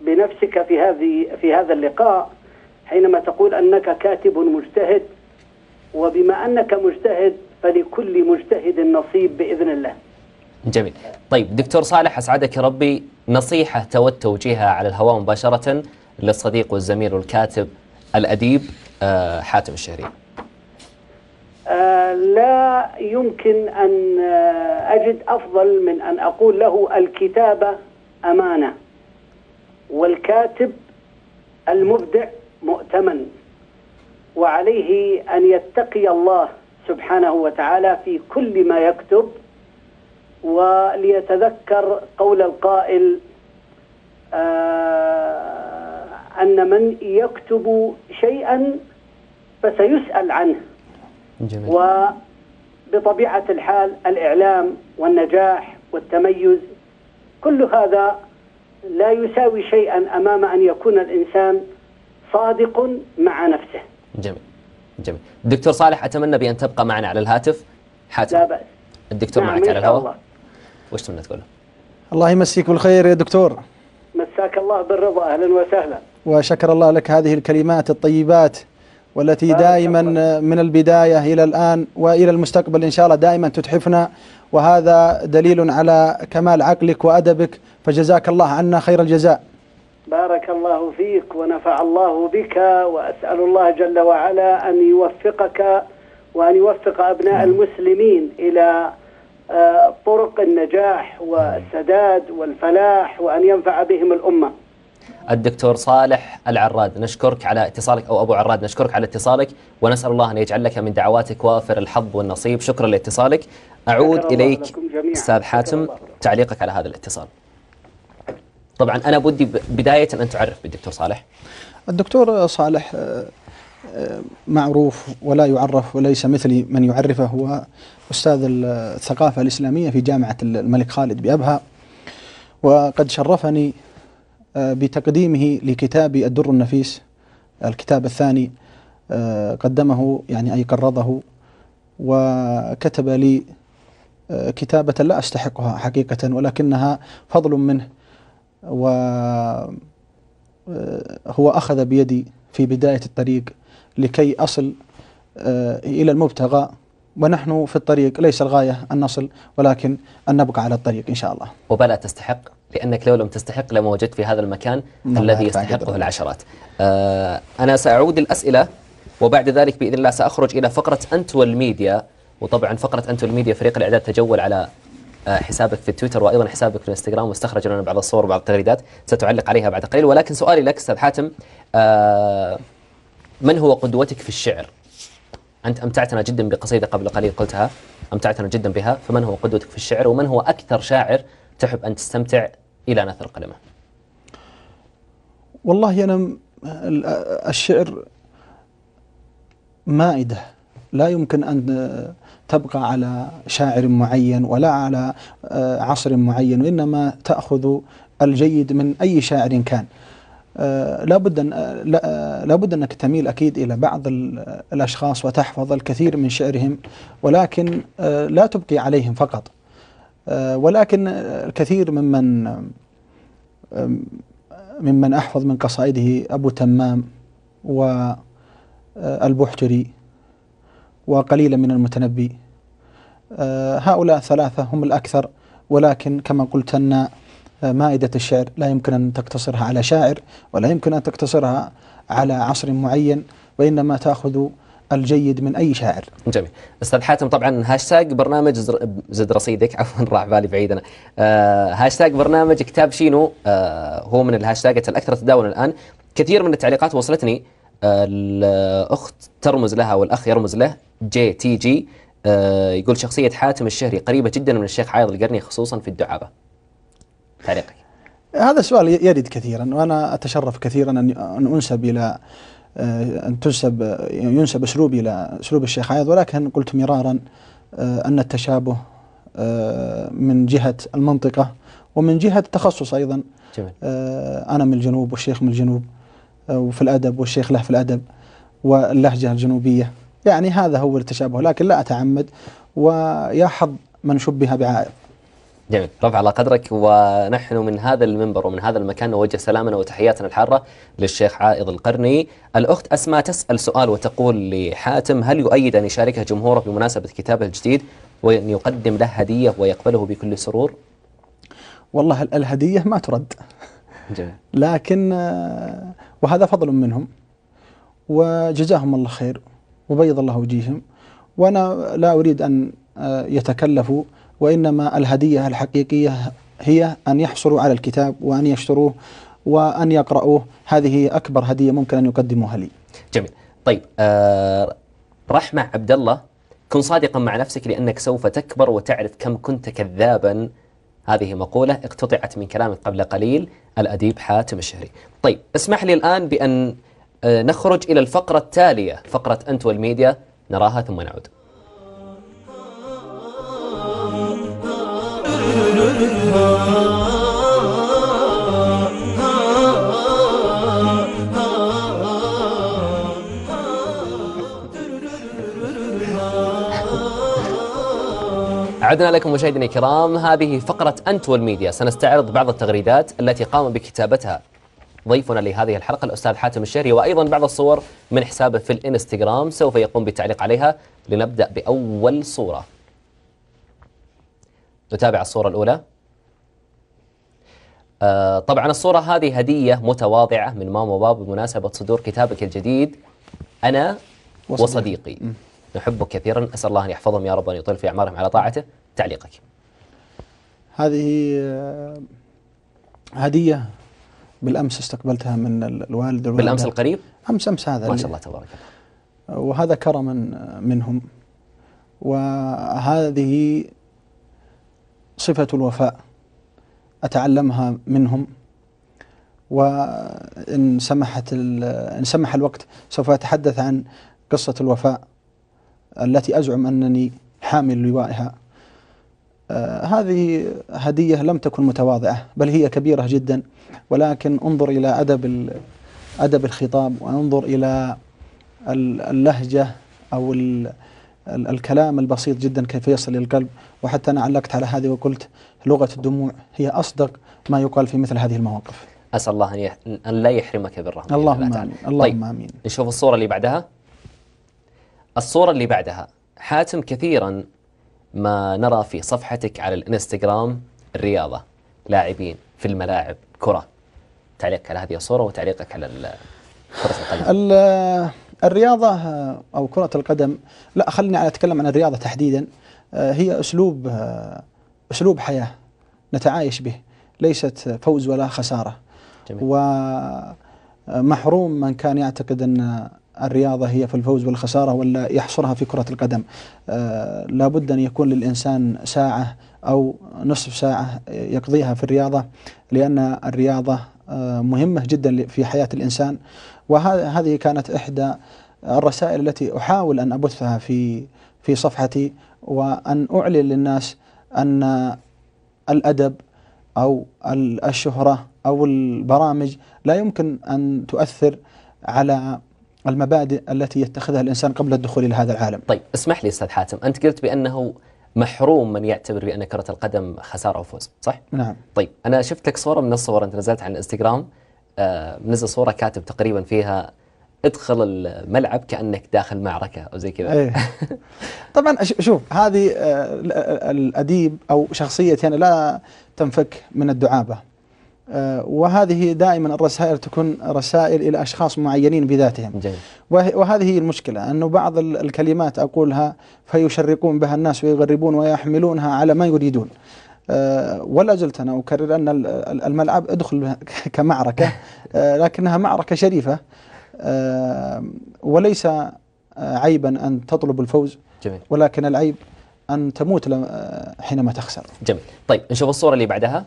بنفسك في هذه في هذا اللقاء حينما تقول أنك كاتب مجتهد وبما أنك مجتهد فلكل مجتهد نصيب بإذن الله جميل طيب دكتور صالح أسعدك ربي نصيحة تود توجيهها على الهواء مباشرة للصديق والزميل والكاتب الأديب آه، حاتم الشهري آه، لا يمكن أن آه، أجد أفضل من أن أقول له الكتابة أمانة والكاتب المبدع مؤتمن وعليه أن يتقي الله سبحانه وتعالى في كل ما يكتب وليتذكر قول القائل آه، أن من يكتب شيئا فسيسأل عنه جميل. وبطبيعة الحال الإعلام والنجاح والتميز كل هذا لا يساوي شيئا أمام أن يكون الإنسان صادق مع نفسه جميل جميل دكتور صالح أتمنى بأن تبقى معنا على الهاتف حاتم لا بأس الدكتور نعم معك على الهواء وش تمنى تقوله؟ الله يمسيك بالخير يا دكتور مساك الله بالرضا أهلا وسهلا وشكر الله لك هذه الكلمات الطيبات والتي دائما من البداية إلى الآن وإلى المستقبل إن شاء الله دائما تتحفنا وهذا دليل على كمال عقلك وأدبك فجزاك الله عنا خير الجزاء بارك الله فيك ونفع الله بك وأسأل الله جل وعلا أن يوفقك وأن يوفق أبناء نعم. المسلمين إلى آه، طرق النجاح والسداد والفلاح وأن ينفع بهم الأمة الدكتور صالح العراد نشكرك على اتصالك أو أبو عراد نشكرك على اتصالك ونسأل الله أن يجعل لك من دعواتك وافر الحظ والنصيب شكرا لاتصالك أعود إليك أستاذ حاتم تعليقك على هذا الاتصال طبعا أنا بدي بداية أن تعرف بالدكتور صالح الدكتور صالح آه، معروف ولا يعرف وليس مثلي من يعرفه هو أستاذ الثقافة الإسلامية في جامعة الملك خالد بأبها وقد شرفني آه، بتقديمه لكتاب الدر النفيس الكتاب الثاني آه، قدمه يعني أي قرضه وكتب لي آه، كتابة لا أستحقها حقيقة ولكنها فضل منه وهو أخذ بيدي في بداية الطريق لكي أصل آه، إلى المبتغى ونحن في الطريق ليس الغاية أن نصل ولكن أن نبقى على الطريق إن شاء الله وبلا تستحق لأنك لو لم تستحق لما وجدت في هذا المكان نعم، الذي يستحقه العشرات آه أنا سأعود الأسئلة وبعد ذلك بإذن الله سأخرج إلى فقرة أنت والميديا وطبعا فقرة أنت والميديا فريق الإعداد تجول على آه، حسابك في تويتر وايضا حسابك في الانستغرام واستخرج لنا بعض الصور وبعض التغريدات ستعلق عليها بعد قليل ولكن سؤالي لك استاذ حاتم آه من هو قدوتك في الشعر أنت أمتعتنا جدا بقصيدة قبل قليل قلتها أمتعتنا جدا بها فمن هو قدوتك في الشعر ومن هو أكثر شاعر تحب أن تستمتع إلى نثر قلمه والله أنا الشعر مائدة لا يمكن أن تبقى على شاعر معين ولا على آه، عصر معين وإنما تأخذ الجيد من أي شاعر كان آه، لابد أن آه، آه، لابد أنك تميل أكيد إلى بعض الأشخاص وتحفظ الكثير من شعرهم ولكن لا تبقي عليهم فقط ولكن الكثير ممن ممن أحفظ من قصائده أبو تمام والبحتري وقليلا من المتنبي هؤلاء ثلاثة هم الأكثر ولكن كما قلت أن مائدة الشعر لا يمكن أن تقتصرها على شاعر ولا يمكن أن تقتصرها على عصر معين وإنما تأخذ الجيد من أي شاعر جميل أستاذ حاتم طبعا هاشتاج برنامج زد رصيدك *laughs* عفوا راح بالي بعيد أنا آه هاشتاج برنامج كتاب شينو آه هو من الهاشتاجات الأكثر تداولا الآن كثير من التعليقات وصلتني آه الأخت ترمز لها والأخ يرمز له جي تي جي آه يقول شخصية حاتم الشهري قريبة جدا من الشيخ عايض القرني خصوصا في الدعابة فريقك؟ هذا السؤال يرد كثيرا وانا اتشرف كثيرا ان انسب الى آه، ان تنسب يعني ينسب اسلوبي الى اسلوب الشيخ عايض ولكن قلت مرارا آه، ان التشابه آه، من جهه المنطقه ومن جهه التخصص ايضا جميل. انا من الجنوب والشيخ من الجنوب وفي الادب والشيخ له في الادب واللهجه الجنوبيه يعني هذا هو التشابه لكن لا اتعمد ويا حظ من شبه بعائض جميل رفع الله قدرك ونحن من هذا المنبر ومن هذا المكان نوجه سلامنا وتحياتنا الحارة للشيخ عائض القرني الأخت أسماء تسأل سؤال وتقول لحاتم هل يؤيد أن يشاركه جمهوره بمناسبة كتابه الجديد وأن يقدم له هدية ويقبله بكل سرور والله الهدية ما ترد جميل. لكن آه، وهذا فضل منهم وجزاهم الله خير وبيض الله وجيهم وأنا لا أريد أن آه، يتكلفوا وإنما الهدية الحقيقية هي أن يحصلوا على الكتاب وأن يشتروه وأن يقرأوه هذه أكبر هدية ممكن أن يقدموها لي جميل طيب آه رحمة عبد الله كن صادقا مع نفسك لأنك سوف تكبر وتعرف كم كنت كذابا هذه مقولة اقتطعت من كلامك قبل قليل الأديب حاتم الشهري طيب اسمح لي الآن بأن آه، نخرج إلى الفقرة التالية فقرة أنت والميديا نراها ثم نعود عدنا لكم مشاهدينا الكرام هذه فقرة أنت والميديا سنستعرض بعض التغريدات التي قام بكتابتها ضيفنا لهذه الحلقة الأستاذ حاتم الشهري وأيضا بعض الصور من حسابه في الإنستغرام سوف يقوم بالتعليق عليها لنبدأ بأول صورة نتابع الصورة الأولى آه طبعا الصورة هذه هدية متواضعة من ماما وبابا بمناسبة صدور كتابك الجديد أنا وصديقي, وصديقي. نحبك كثيرا أسأل الله أن يحفظهم يا رب وأن يطيل في أعمارهم على طاعته تعليقك هذه آه، هدية بالأمس استقبلتها من الوالد والوالدة بالأمس القريب؟ أمس أمس هذا ما شاء الله تبارك الله وهذا كرما منهم وهذه صفة الوفاء أتعلمها منهم وإن سمحت إن سمح الوقت سوف أتحدث عن قصة الوفاء التي أزعم أنني حامل لوائها آه، هذه هدية لم تكن متواضعة بل هي كبيرة جدا ولكن انظر إلى أدب أدب الخطاب وانظر إلى اللهجة أو الكلام البسيط جدا كيف يصل للقلب وحتى أنا علقت على هذه وقلت لغة الدموع هي أصدق ما يقال في مثل هذه المواقف أسأل الله أن, أن لا يحرمك بالرحمة اللهم آمين اللهم طيب. آمين نشوف الصورة اللي بعدها الصورة اللي بعدها حاتم كثيرا ما نرى في صفحتك على الانستغرام الرياضة لاعبين في الملاعب كرة تعليقك على هذه الصورة وتعليقك على كرة القدم الرياضة أو كرة القدم لا خليني أتكلم عن الرياضة تحديدا آه، هي أسلوب آه، أسلوب حياة نتعايش به ليست فوز ولا خسارة جميل. ومحروم آه، من كان يعتقد أن الرياضة هي في الفوز والخسارة ولا يحصرها في كرة القدم لا آه، لابد أن يكون للإنسان ساعة أو نصف ساعة يقضيها في الرياضة لأن الرياضة آه، مهمة جدا في حياة الإنسان وهذه كانت إحدى الرسائل التي أحاول أن أبثها في في صفحتي وأن أعلن للناس أن الأدب أو الشهرة أو البرامج لا يمكن أن تؤثر على المبادئ التي يتخذها الإنسان قبل الدخول إلى هذا العالم طيب اسمح لي أستاذ حاتم أنت قلت بأنه محروم من يعتبر بأن كرة القدم خسارة أو فوز صح؟ نعم طيب أنا شفت لك صورة من الصور أنت نزلت على الانستغرام آه منزل صورة كاتب تقريبا فيها ادخل الملعب كانك داخل معركه او زي كذا أيه. *laughs* طبعا شوف هذه آه، الاديب او شخصيتي يعني انا لا تنفك من الدعابه آه، وهذه دائما الرسائل تكون رسائل إلى أشخاص معينين بذاتهم جميل. وهذه هي المشكلة أنه بعض الكلمات أقولها فيشرقون بها الناس ويغربون ويحملونها على ما يريدون آه، ولا زلت أنا أكرر أن الملعب ادخل *laughs* كمعركة آه، لكنها معركة شريفة وليس عيبا أن تطلب الفوز جميل. ولكن العيب أن تموت حينما تخسر جميل طيب نشوف الصورة اللي بعدها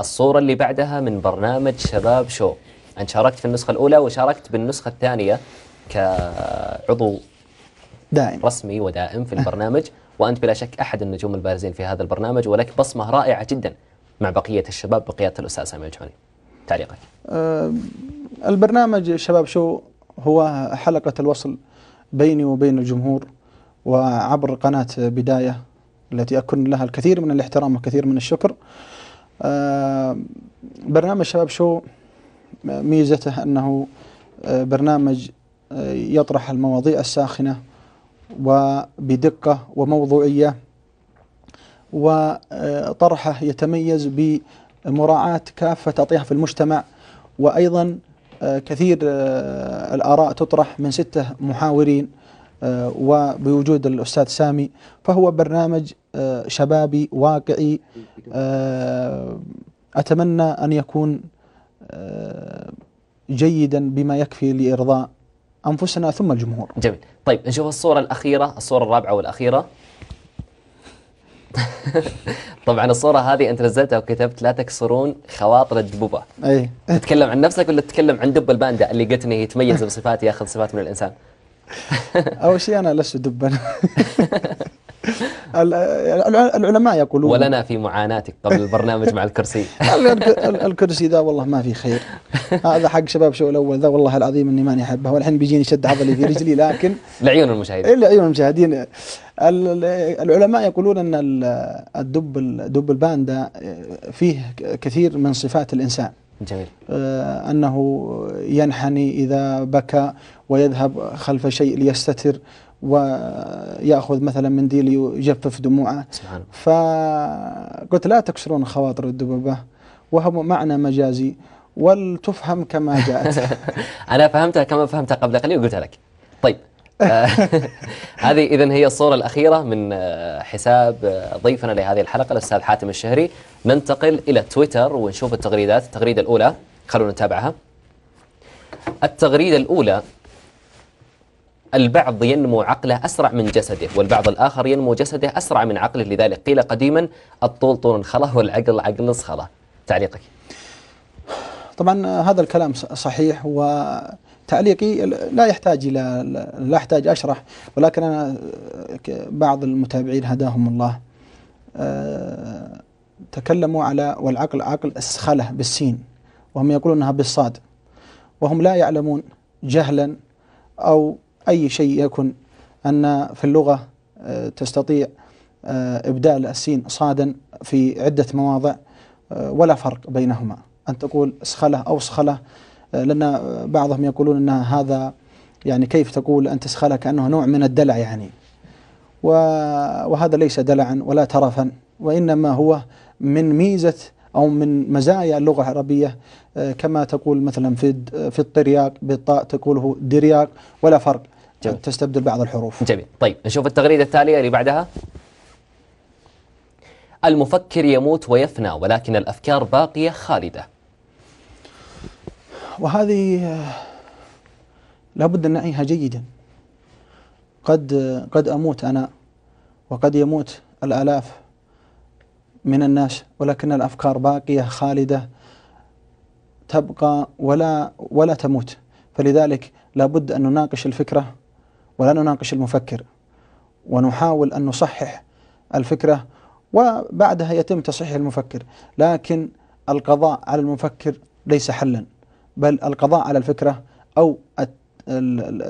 الصورة اللي بعدها من برنامج شباب شو أنت شاركت في النسخة الأولى وشاركت بالنسخة الثانية كعضو دائم رسمي ودائم في البرنامج وأنت بلا شك أحد النجوم البارزين في هذا البرنامج ولك بصمة رائعة جدا مع بقية الشباب بقيادة الأستاذ سامي الجوني تعليقك أه البرنامج شباب شو هو حلقة الوصل بيني وبين الجمهور وعبر قناة بداية التي أكن لها الكثير من الاحترام والكثير من الشكر آه، برنامج شباب شو ميزته أنه آه، برنامج آه، يطرح المواضيع الساخنة وبدقة وموضوعية وطرحه يتميز بمراعاة كافة اطياف في المجتمع وأيضا كثير الآراء تطرح من ستة محاورين آه، وبوجود الأستاذ سامي فهو برنامج آه، شبابي واقعي آه، أتمنى أن يكون جيدا بما يكفي لإرضاء أنفسنا ثم الجمهور جميل طيب نشوف الصورة الأخيرة الصورة الرابعة والأخيرة *laughs* طبعا الصورة هذه أنت نزلتها وكتبت لا تكسرون خواطر الدبوبة أي تتكلم عن نفسك ولا تتكلم عن دب الباندا اللي قلت أنه يتميز بصفات ياخذ صفات من الإنسان *laughs* أول شيء أنا لست دبا *laughs* العلماء يقولون ولنا في معاناتك قبل البرنامج مع الكرسي *laughs* الكرسي ذا والله ما في خير هذا حق شباب شو الأول ذا والله العظيم أني ماني أحبه والحين بيجيني شد عضلي في رجلي لكن لعيون المشاهدين إيه، لعيون المشاهدين العلماء يقولون أن الدب الدب الباندا آه، فيه كثير من صفات الإنسان جميل. آه، أنه ينحني إذا بكى ويذهب خلف شيء ليستتر ويأخذ مثلا منديل يجفف دموعه سبحان فقلت لا تكسرون خواطر الدببة وهو معنى مجازي ولتفهم كما جاءت *laughs* أنا فهمتها كما فهمتها قبل قليل وقلتها لك طيب آه، *laughs* هذه إذن هي الصورة الأخيرة من آه، حساب ضيفنا لهذه الحلقة الأستاذ حاتم الشهري ننتقل إلى تويتر ونشوف التغريدات التغريدة الأولى خلونا نتابعها التغريدة الأولى البعض ينمو عقله أسرع من جسده والبعض الآخر ينمو جسده أسرع من عقله لذلك قيل قديما الطول طول خله والعقل عقل خله تعليقك طبعا هذا الكلام صحيح و تعليقي لا يحتاج الى لا احتاج اشرح ولكن انا بعض المتابعين هداهم الله آه، تكلموا على والعقل عقل السخلة بالسين وهم يقولون أنها بالصاد وهم لا يعلمون جهلا أو أي شيء يكن أن في اللغة آه، تستطيع آه، إبدال السين صادا في عدة مواضع آه، ولا فرق بينهما أن تقول سخلة أو سخلة لأن بعضهم يقولون أن هذا يعني كيف تقول أن تسخلة كأنه نوع من الدلع يعني وهذا ليس دلعا ولا ترفا وإنما هو من ميزة أو من مزايا اللغة العربية آه، كما تقول مثلا في في الطرياق بالطاء تقوله درياق ولا فرق جميل. تستبدل بعض الحروف جميل طيب نشوف التغريدة التالية اللي بعدها المفكر يموت ويفنى ولكن الأفكار باقية خالدة وهذه آه، لابد أن نعيها جيدا قد آه، قد أموت أنا وقد يموت الآلاف من الناس ولكن الأفكار باقية خالدة تبقى ولا ولا تموت فلذلك لابد أن نناقش الفكرة ولا نناقش المفكر ونحاول أن نصحح الفكرة وبعدها يتم تصحيح المفكر لكن القضاء على المفكر ليس حلا بل القضاء على الفكرة أو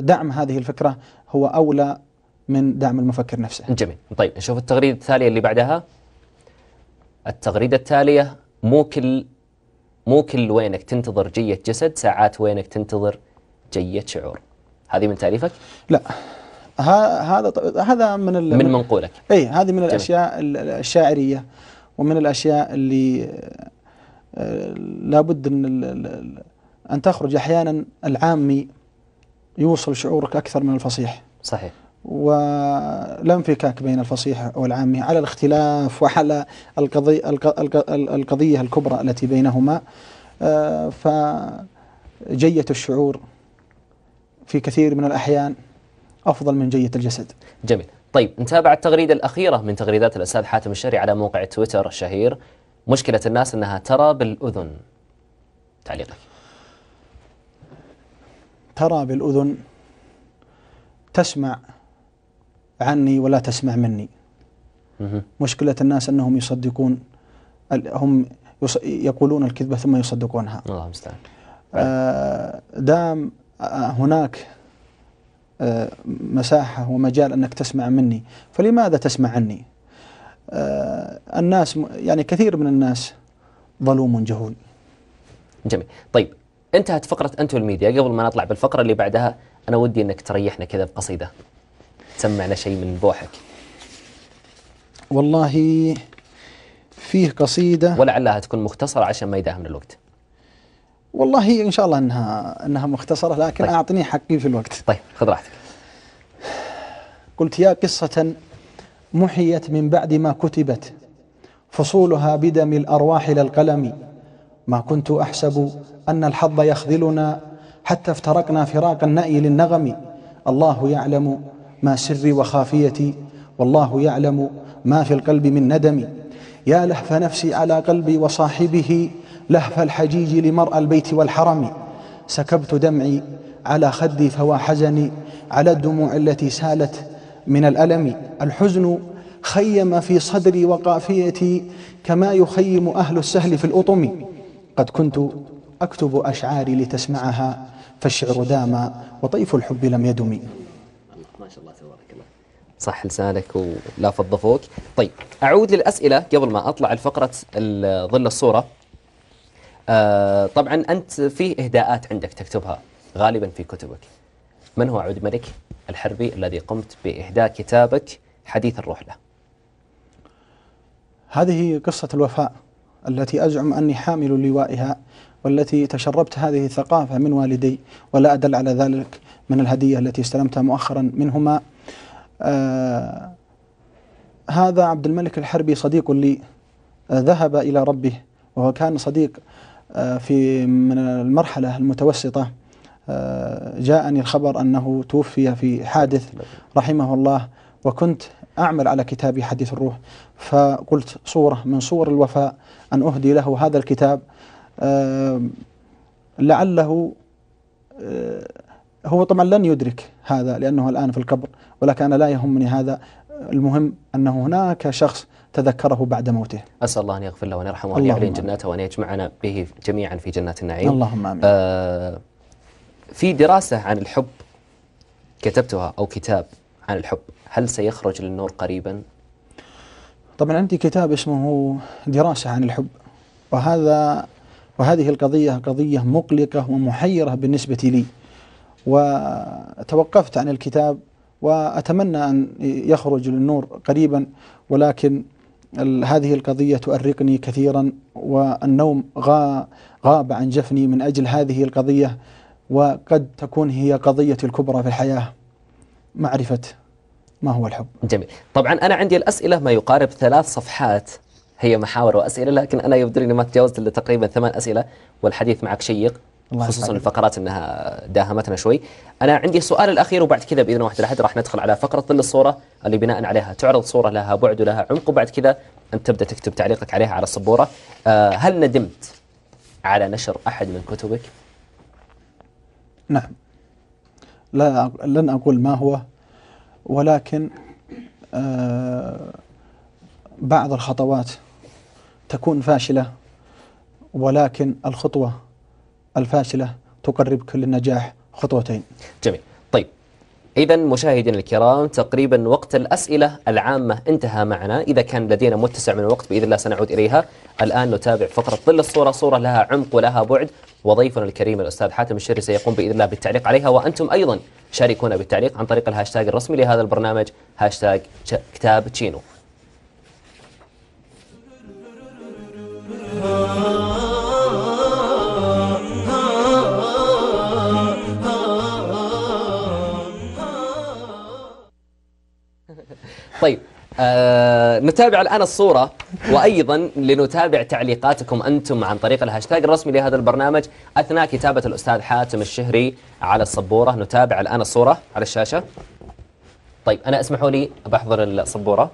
دعم هذه الفكرة هو أولى من دعم المفكر نفسه جميل طيب نشوف التغريدة التالية اللي بعدها التغريدة التالية مو كل مو كل وينك تنتظر جية جسد ساعات وينك تنتظر جية شعور هذه من تأليفك؟ لا هذا هذا من من منقولك اي هذه من الاشياء الشاعريه ومن الاشياء اللي آه، لابد ان ان تخرج احيانا العامي يوصل شعورك اكثر من الفصيح صحيح ولا انفكاك بين الفصيحة والعامية على الاختلاف وعلى القضية, القضية الكبرى التي بينهما آه، فجية الشعور في كثير من الأحيان أفضل من جية الجسد جميل طيب نتابع التغريدة الأخيرة من تغريدات الأستاذ حاتم الشري على موقع تويتر الشهير مشكلة الناس أنها ترى بالأذن تعليقك ترى بالأذن تسمع عني ولا تسمع مني مشكلة الناس أنهم يصدقون هم يقولون الكذبة ثم يصدقونها الله المستعان آه، دام آه، هناك آه، مساحة ومجال أنك تسمع مني فلماذا تسمع عني الناس يعني كثير من الناس ظلوم جهول جميل طيب انتهت فقرة أنتو الميديا قبل ما نطلع بالفقرة اللي بعدها أنا ودي أنك تريحنا كذا بقصيدة تسمعنا شيء من بوحك والله فيه قصيدة ولعلها تكون مختصرة عشان ما يداهمنا الوقت والله إن شاء الله أنها, أنها مختصرة لكن طيب. أعطني حقي في الوقت طيب خذ راحتك قلت يا قصة محيت من بعد ما كتبت فصولها بدم الأرواح للقلم ما كنت أحسب أن الحظ يخذلنا حتى افترقنا فراق النأي للنغم الله يعلم ما سري وخافيتي والله يعلم ما في القلب من ندم يا لهف نفسي على قلبي وصاحبه لهف الحجيج لمرأى البيت والحرم سكبت دمعي على خدي فوا حزني على الدموع التي سالت من الألم الحزن خيم في صدري وقافيتي كما يخيم أهل السهل في الأطم قد كنت أكتب أشعاري لتسمعها فالشعر دام وطيف الحب لم يدم صح لسانك ولا فضفوك طيب أعود للأسئلة قبل ما أطلع لفقره ظل الصورة آه طبعا أنت في إهداءات عندك تكتبها غالبا في كتبك من هو عود ملك الحربي الذي قمت بإهداء كتابك حديث الروح له هذه قصة الوفاء التي أزعم أني حامل لوائها والتي تشربت هذه الثقافة من والدي ولا أدل على ذلك من الهدية التي استلمتها مؤخرا منهما آه هذا عبد الملك الحربي صديق لي آه ذهب إلى ربه وهو كان صديق آه في من المرحلة المتوسطة آه، جاءني الخبر أنه توفي في حادث رحمه الله وكنت أعمل على كتابي حديث الروح فقلت صورة من صور الوفاء أن أهدي له هذا الكتاب آه، لعله آه، هو طبعا لن يدرك هذا لأنه الآن في القبر ولكن أنا لا يهمني هذا المهم أنه هناك شخص تذكره بعد موته أسأل الله أن يغفر له وأن يرحمه وأن يعلن جناته وأن يجمعنا به جميعا في جنات النعيم اللهم آمين آه في دراسة عن الحب كتبتها أو كتاب عن الحب هل سيخرج للنور قريبا؟ طبعا عندي كتاب اسمه دراسة عن الحب وهذا وهذه القضية قضية مقلقة ومحيرة بالنسبة لي وتوقفت عن الكتاب وأتمنى أن يخرج للنور قريبا ولكن هذه القضية تؤرقني كثيرا والنوم غاب عن جفني من أجل هذه القضية وقد تكون هي قضية الكبرى في الحياة معرفة ما هو الحب جميل طبعا أنا عندي الأسئلة ما يقارب ثلاث صفحات هي محاور وأسئلة لكن أنا يبدو أني ما تجاوزت إلا تقريبا ثمان أسئلة والحديث معك شيق خصوصا الفقرات انها داهمتنا شوي. انا عندي السؤال الاخير وبعد كذا باذن واحد الاحد راح ندخل على فقره ظل الصوره اللي بناء عليها تعرض صوره لها بعد ولها عمق وبعد كذا انت تبدا تكتب تعليقك عليها على السبوره. آه هل ندمت على نشر احد من كتبك؟ نعم. لا لن اقول ما هو ولكن آه بعض الخطوات تكون فاشله ولكن الخطوه الفاشلة تقربك للنجاح خطوتين جميل طيب إذا مشاهدينا الكرام تقريبا وقت الأسئلة العامة انتهى معنا إذا كان لدينا متسع من الوقت بإذن الله سنعود إليها الآن نتابع فقرة ظل الصورة صورة لها عمق ولها بعد وضيفنا الكريم الأستاذ حاتم الشري سيقوم بإذن الله بالتعليق عليها وأنتم أيضا شاركونا بالتعليق عن طريق الهاشتاج الرسمي لهذا البرنامج هاشتاج كتاب تشينو طيب آه نتابع الآن الصورة وأيضا لنتابع تعليقاتكم أنتم عن طريق الهاشتاج الرسمي لهذا البرنامج أثناء كتابة الأستاذ حاتم الشهري على الصبورة نتابع الآن الصورة على الشاشة طيب أنا اسمحوا لي بحضر الصبورة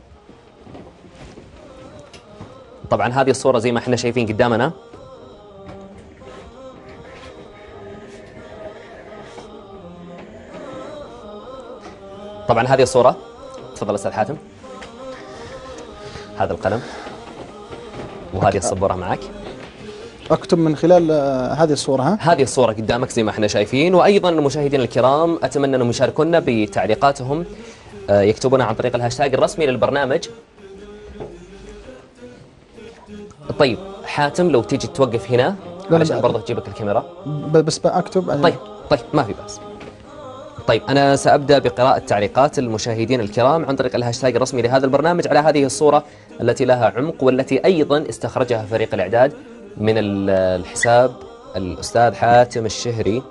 طبعا هذه الصورة زي ما احنا شايفين قدامنا طبعا هذه الصورة تفضل استاذ حاتم هذا القلم وهذه الصبوره معك اكتب من خلال آه، هذه الصوره ها؟ هذه الصوره قدامك زي ما احنا شايفين وايضا المشاهدين الكرام اتمنى انهم يشاركونا بتعليقاتهم آه، يكتبونها عن طريق الهاشتاج الرسمي للبرنامج طيب حاتم لو تيجي توقف هنا علشان برضه تجيبك الكاميرا بس بكتب طيب آه. طيب ما في باس طيب أنا سأبدأ بقراءة تعليقات المشاهدين الكرام عن طريق الهاشتاج الرسمي لهذا البرنامج على هذه الصورة التي لها عمق والتي أيضا استخرجها فريق الإعداد من الحساب الأستاذ حاتم الشهري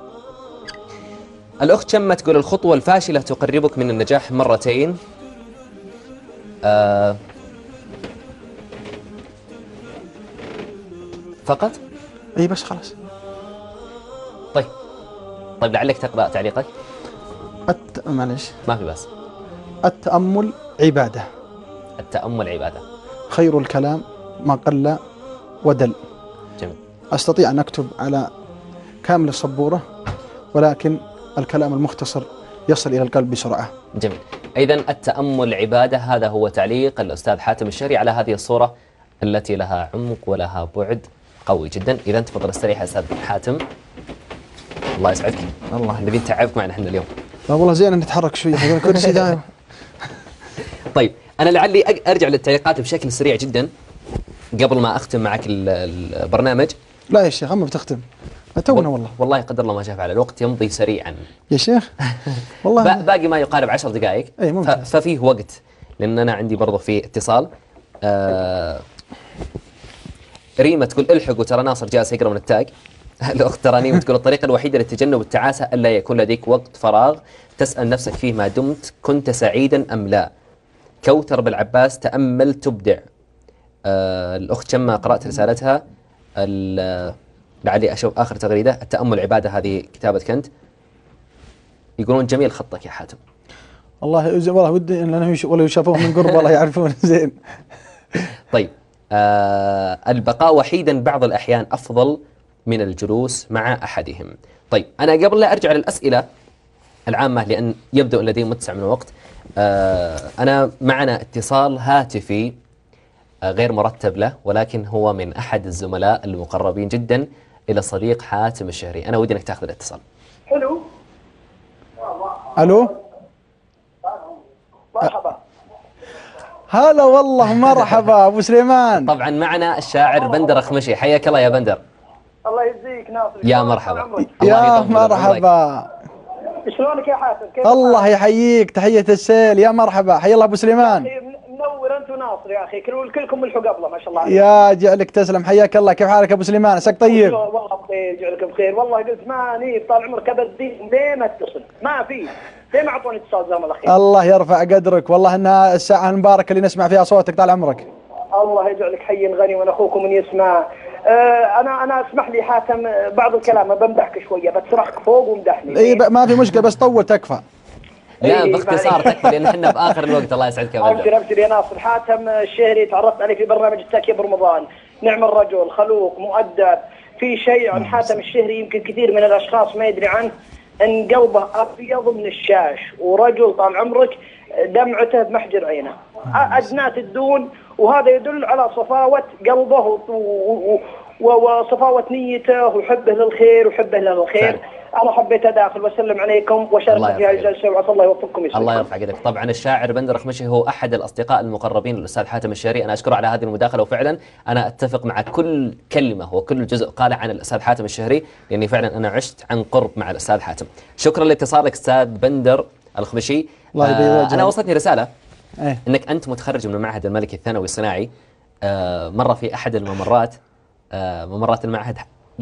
الأخت شمة تقول الخطوة الفاشلة تقربك من النجاح مرتين آه، فقط؟ اي بس خلاص طيب طيب لعلك تقرأ تعليقك الت... معلش ما في بس التأمل عبادة التأمل عبادة خير الكلام ما قل ودل جميل أستطيع أن أكتب على كامل السبورة ولكن الكلام المختصر يصل إلى القلب بسرعة جميل إذا التأمل عبادة هذا هو تعليق الأستاذ حاتم الشهري على هذه الصورة التي لها عمق ولها بعد قوي جدا إذا تفضل استريح أستاذ حاتم الله يسعدك الله نبي نتعبك معنا احنا اليوم طيب، والله زين نتحرك شوي كرسي دائم *laughs* طيب انا لعلي ارجع للتعليقات بشكل سريع جدا قبل ما اختم معك البرنامج لا يا شيخ اما بتختم تونا والله والله قدر الله ما شاء فعل الوقت يمضي سريعا يا شيخ *laughs* والله باقي ما يقارب عشر دقائق اي ممتاز ففيه وقت لان انا عندي برضه في اتصال آه ريما تقول الحقوا ترى ناصر جالس يقرا من التاج *laughs* الأخت رانيم تقول الطريقة الوحيدة لتجنب التعاسة ألا يكون لديك وقت فراغ تسأل نفسك فيه ما دمت كنت سعيدا أم لا كوثر بالعباس تأمل تبدع آه الأخت شما قرأت رسالتها لعلي أشوف آخر تغريدة التأمل عبادة هذه كتابتك أنت يقولون جميل خطك يا حاتم والله والله ودي ان ولا يشافون من قرب والله يعرفون *laughs* زين طيب آه البقاء وحيدا بعض الأحيان أفضل من الجلوس مع أحدهم طيب أنا قبل لا أرجع للأسئلة العامة لأن يبدو أن لدي متسع من الوقت آه، أنا معنا اتصال هاتفي آه، غير مرتب له ولكن هو من أحد الزملاء المقربين جدا إلى صديق حاتم الشهري أنا ودي أنك تأخذ الاتصال حلو ألو مرحبا هلا والله مرحبا ابو سليمان طبعا معنا الشاعر بندر اخمشي حياك الله يا بندر الله يجزيك ناصر يا مرحبا يا مرحبا شلونك يا حاتم كيف الله يحييك تحية السيل يا مرحبا حي الله ابو سليمان منور انت وناصر يا اخي كل كلكم الحق قبله ما شاء الله عليك. يا جعلك تسلم حياك الله كيف حالك ابو سليمان عساك طيب والله بخير جعلك بخير والله قلت ماني طال عمرك ابد ليه ما اتصل ما في ليه ما اعطوني اتصال جزاهم الله خير الله يرفع قدرك والله انها الساعة المباركة اللي نسمع فيها صوتك طال عمرك الله يجعلك حي غني وانا اخوكم من يسمع آه، انا انا اسمح لي حاتم آه، بعض الكلام بمدحك شويه بتسرحك فوق ومدحني اي ما في مشكله بس طول تكفى لا باختصار تكفى لان احنا باخر الوقت الله يسعدك يا ابشر ابشر يا ناصر حاتم الشهري تعرفت عليه في برنامج التاكيد برمضان نعم الرجل خلوق مؤدب في شيء عن نعم. حاتم الشهري يمكن كثير من الاشخاص ما يدري عنه ان قلبه ابيض من الشاش ورجل طال عمرك دمعته بمحجر عينه آه، ادناه الدون وهذا يدل على صفاوة قلبه وصفاوة نيته وحبه للخير وحبه للخير انا حبيت اداخل واسلم عليكم واشارك في الجلسه وعسى الله يوفقكم يسلمكم الله يرفع قدرك طبعا الشاعر بندر خمشي هو احد الاصدقاء المقربين للاستاذ حاتم الشهري انا اشكره على هذه المداخله وفعلا انا اتفق مع كل كلمه وكل جزء قاله عن الاستاذ حاتم الشهري لاني فعلا انا عشت عن قرب مع الاستاذ حاتم شكرا لاتصالك استاذ بندر الخمشي الله آه انا وصلتني رساله أيه. انك انت متخرج من المعهد الملكي الثانوي الصناعي آه مره في احد الممرات آه ممرات المعهد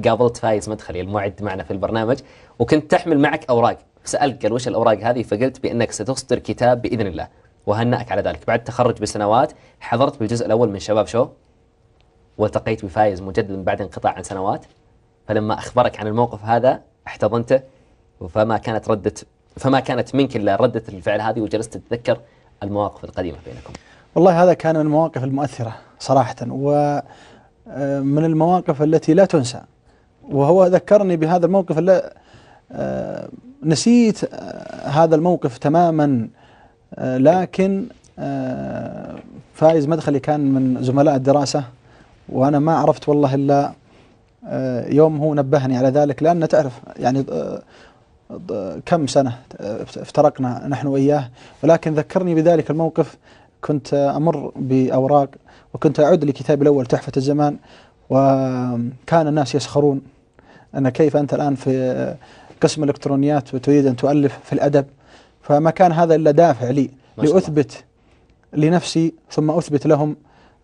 قابلت فايز مدخلي المعد معنا في البرنامج وكنت تحمل معك اوراق سالك قال وش الاوراق هذه فقلت بانك ستصدر كتاب باذن الله وهنأك على ذلك بعد التخرج بسنوات حضرت بالجزء الاول من شباب شو والتقيت بفايز مجددا بعد انقطاع عن سنوات فلما اخبرك عن الموقف هذا احتضنته فما كانت رده فما كانت منك الا رده الفعل هذه وجلست تتذكر المواقف القديمة بينكم والله هذا كان من المواقف المؤثرة صراحة ومن آه، المواقف التي لا تنسى وهو ذكرني بهذا الموقف اللي آه، نسيت آه، هذا الموقف تماما لكن فائز مدخلي كان من زملاء الدراسة وأنا ما عرفت والله إلا يوم هو نبهني على ذلك لأن تعرف يعني كم سنة آه، افترقنا نحن وإياه ولكن ذكرني بذلك الموقف كنت أمر بأوراق وكنت أعد لكتابي الأول تحفة الزمان وكان الناس يسخرون أن كيف أنت الآن في قسم الإلكترونيات وتريد أن تؤلف في الأدب فما كان هذا إلا دافع لي لأثبت لنفسي ثم أثبت لهم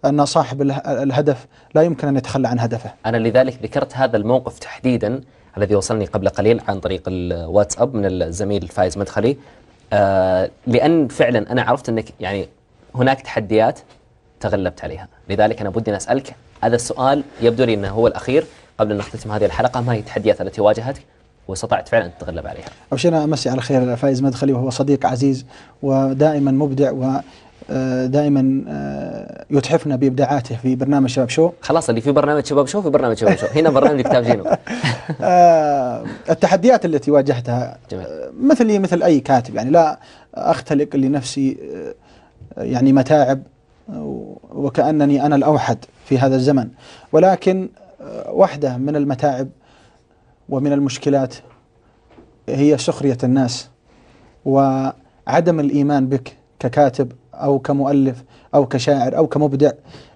أن صاحب الهدف لا يمكن أن يتخلى عن هدفه أنا لذلك ذكرت هذا الموقف تحديدا الذي وصلني قبل قليل عن طريق الواتساب من الزميل فايز مدخلي آه لان فعلا انا عرفت انك يعني هناك تحديات تغلبت عليها لذلك انا بدي اسالك هذا السؤال يبدو لي انه هو الاخير قبل ان نختتم هذه الحلقه ما هي التحديات التي واجهتك واستطعت فعلا ان تتغلب عليها. اول شيء انا امسي على خير فايز مدخلي وهو صديق عزيز ودائما مبدع و آه، دائما آه، يتحفنا بابداعاته في برنامج شباب شو خلاص اللي في برنامج شباب شو في برنامج شباب شو هنا برنامج كتاب جينو *laughs* آه، التحديات التي واجهتها جميل. مثلي مثل اي كاتب يعني لا اختلق لنفسي يعني متاعب وكانني انا الاوحد في هذا الزمن ولكن واحده من المتاعب ومن المشكلات هي سخريه الناس وعدم الايمان بك ككاتب أو كمؤلف أو كشاعر أو كمبدع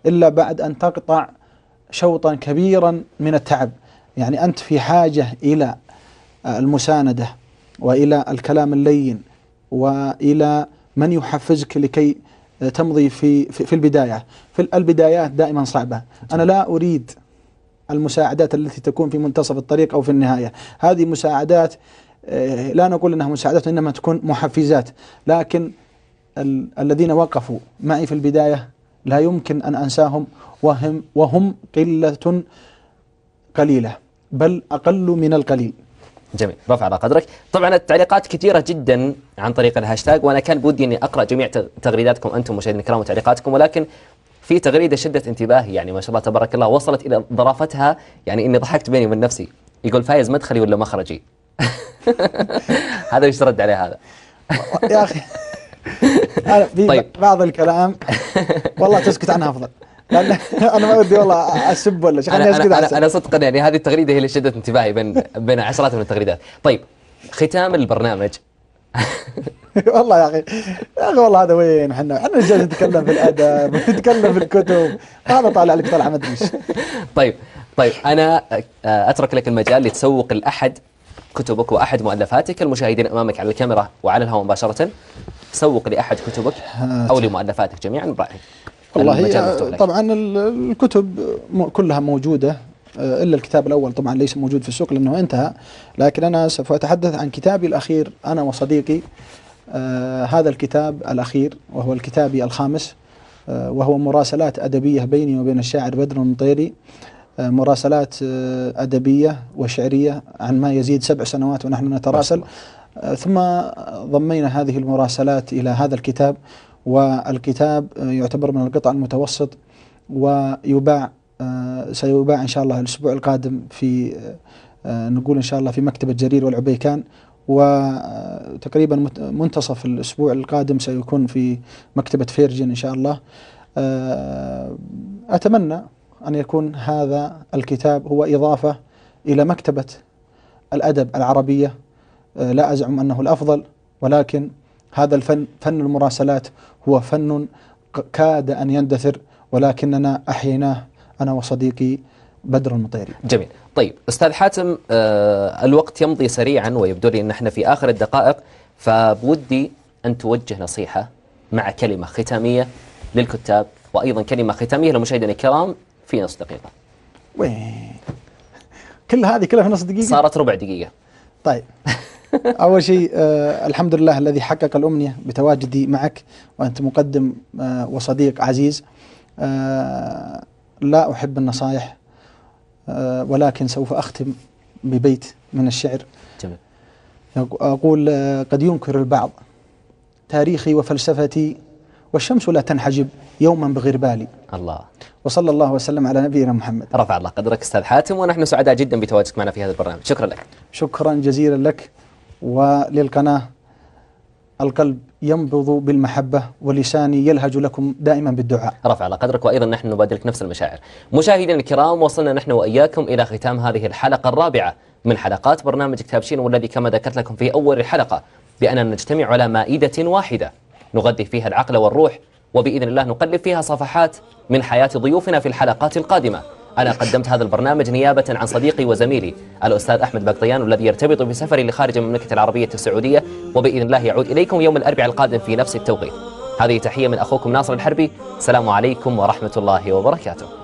إلا بعد أن تقطع شوطا كبيرا من التعب يعني أنت في حاجة إلى آه، المساندة وإلى الكلام اللين وإلى من يحفزك لكي آه، تمضي في في البداية في البدايات دائما صعبة أنا لا أريد المساعدات التي تكون في منتصف الطريق أو في النهاية هذه مساعدات آه، لا نقول أنها مساعدات إنما تكون محفزات لكن الذين وقفوا معي في البداية لا يمكن أن أنساهم وهم, وهم قلة قليلة بل أقل من القليل جميل رفع على قدرك طبعا التعليقات كثيرة جدا عن طريق الهاشتاج وأنا كان بودي أني أقرأ جميع تغريداتكم أنتم مشاهدين الكرام وتعليقاتكم ولكن في تغريدة شدت انتباهي يعني ما شاء الله تبارك الله وصلت إلى ظرافتها يعني إني ضحكت بيني وبين نفسي يقول فايز مدخلي ولا مخرجي *laughs* هذا ايش رد عليه هذا يا أخي *laughs* طيب بعض الكلام والله تسكت عنها افضل انا ما ودي والله اسب ولا شيء انا انا, أنا, أنا صدقا يعني هذه التغريده هي اللي شدت انتباهي بين بين عشرات من التغريدات طيب ختام البرنامج *laughs* والله يا اخي يا اخي والله هذا وين احنا احنا جالسين نتكلم في الادب نتكلم في الكتب هذا طالع لك طلع ما ادري *laughs* طيب طيب انا آه، اترك لك المجال لتسوق الاحد كتبك وأحد مؤلفاتك المشاهدين أمامك على الكاميرا وعلى الهواء مباشرة سوق لأحد كتبك أو لمؤلفاتك جميعا برأيك والله طبعا الكتب كلها موجودة آه، إلا الكتاب الأول طبعا ليس موجود في السوق لأنه انتهى لكن أنا سوف أتحدث عن كتابي الأخير أنا وصديقي آه، هذا الكتاب الأخير وهو الكتابي الخامس آه، وهو مراسلات أدبية بيني وبين الشاعر بدر المطيري مراسلات آه، أدبية وشعرية عن ما يزيد سبع سنوات ونحن نتراسل آه، ثم ضمينا هذه المراسلات إلى هذا الكتاب والكتاب آه، يعتبر من القطع المتوسط ويباع سيباع إن شاء الله الأسبوع القادم في نقول إن شاء الله في مكتبة جرير والعبيكان وتقريبا منتصف الأسبوع القادم سيكون في مكتبة فيرجن إن شاء الله أتمنى أن يكون هذا الكتاب هو إضافة إلى مكتبة الأدب العربية آه، لا أزعم أنه الأفضل ولكن هذا الفن فن المراسلات هو فن كاد أن يندثر ولكننا أحييناه أنا وصديقي بدر المطيري جميل طيب أستاذ حاتم آه، الوقت يمضي سريعا ويبدو لي أن احنا في آخر الدقائق فبودي أن توجه نصيحة مع كلمة ختامية للكتاب وأيضا كلمة ختامية للمشاهدين الكرام في نص دقيقة وين كل هذه كلها في نص دقيقة صارت ربع دقيقة طيب أول شيء آه الحمد لله الذي حقق الأمنية بتواجدي معك وأنت مقدم آه وصديق عزيز آه لا أحب النصائح آه ولكن سوف أختم ببيت من الشعر أقول آه قد ينكر البعض تاريخي وفلسفتي والشمس لا تنحجب يوما بغربالي الله وصلى الله وسلم على نبينا محمد رفع الله قدرك أستاذ حاتم ونحن سعداء جدا بتواجدك معنا في هذا البرنامج شكرا لك شكرا جزيلا لك وللقناة القلب ينبض بالمحبة ولساني يلهج لكم دائما بالدعاء رفع على قدرك وأيضا نحن نبادلك نفس المشاعر مشاهدينا الكرام وصلنا نحن وإياكم إلى ختام هذه الحلقة الرابعة من حلقات برنامج كتابشين والذي كما ذكرت لكم في أول الحلقة بأننا نجتمع على مائدة واحدة نغذي فيها العقل والروح وبإذن الله نقلب فيها صفحات من حياة ضيوفنا في الحلقات القادمة أنا قدمت هذا البرنامج نيابة عن صديقي وزميلي الأستاذ أحمد بقطيان والذي يرتبط بسفري لخارج المملكة العربية السعودية وبإذن الله يعود إليكم يوم الأربعاء القادم في نفس التوقيت هذه تحية من أخوكم ناصر الحربي السلام عليكم ورحمة الله وبركاته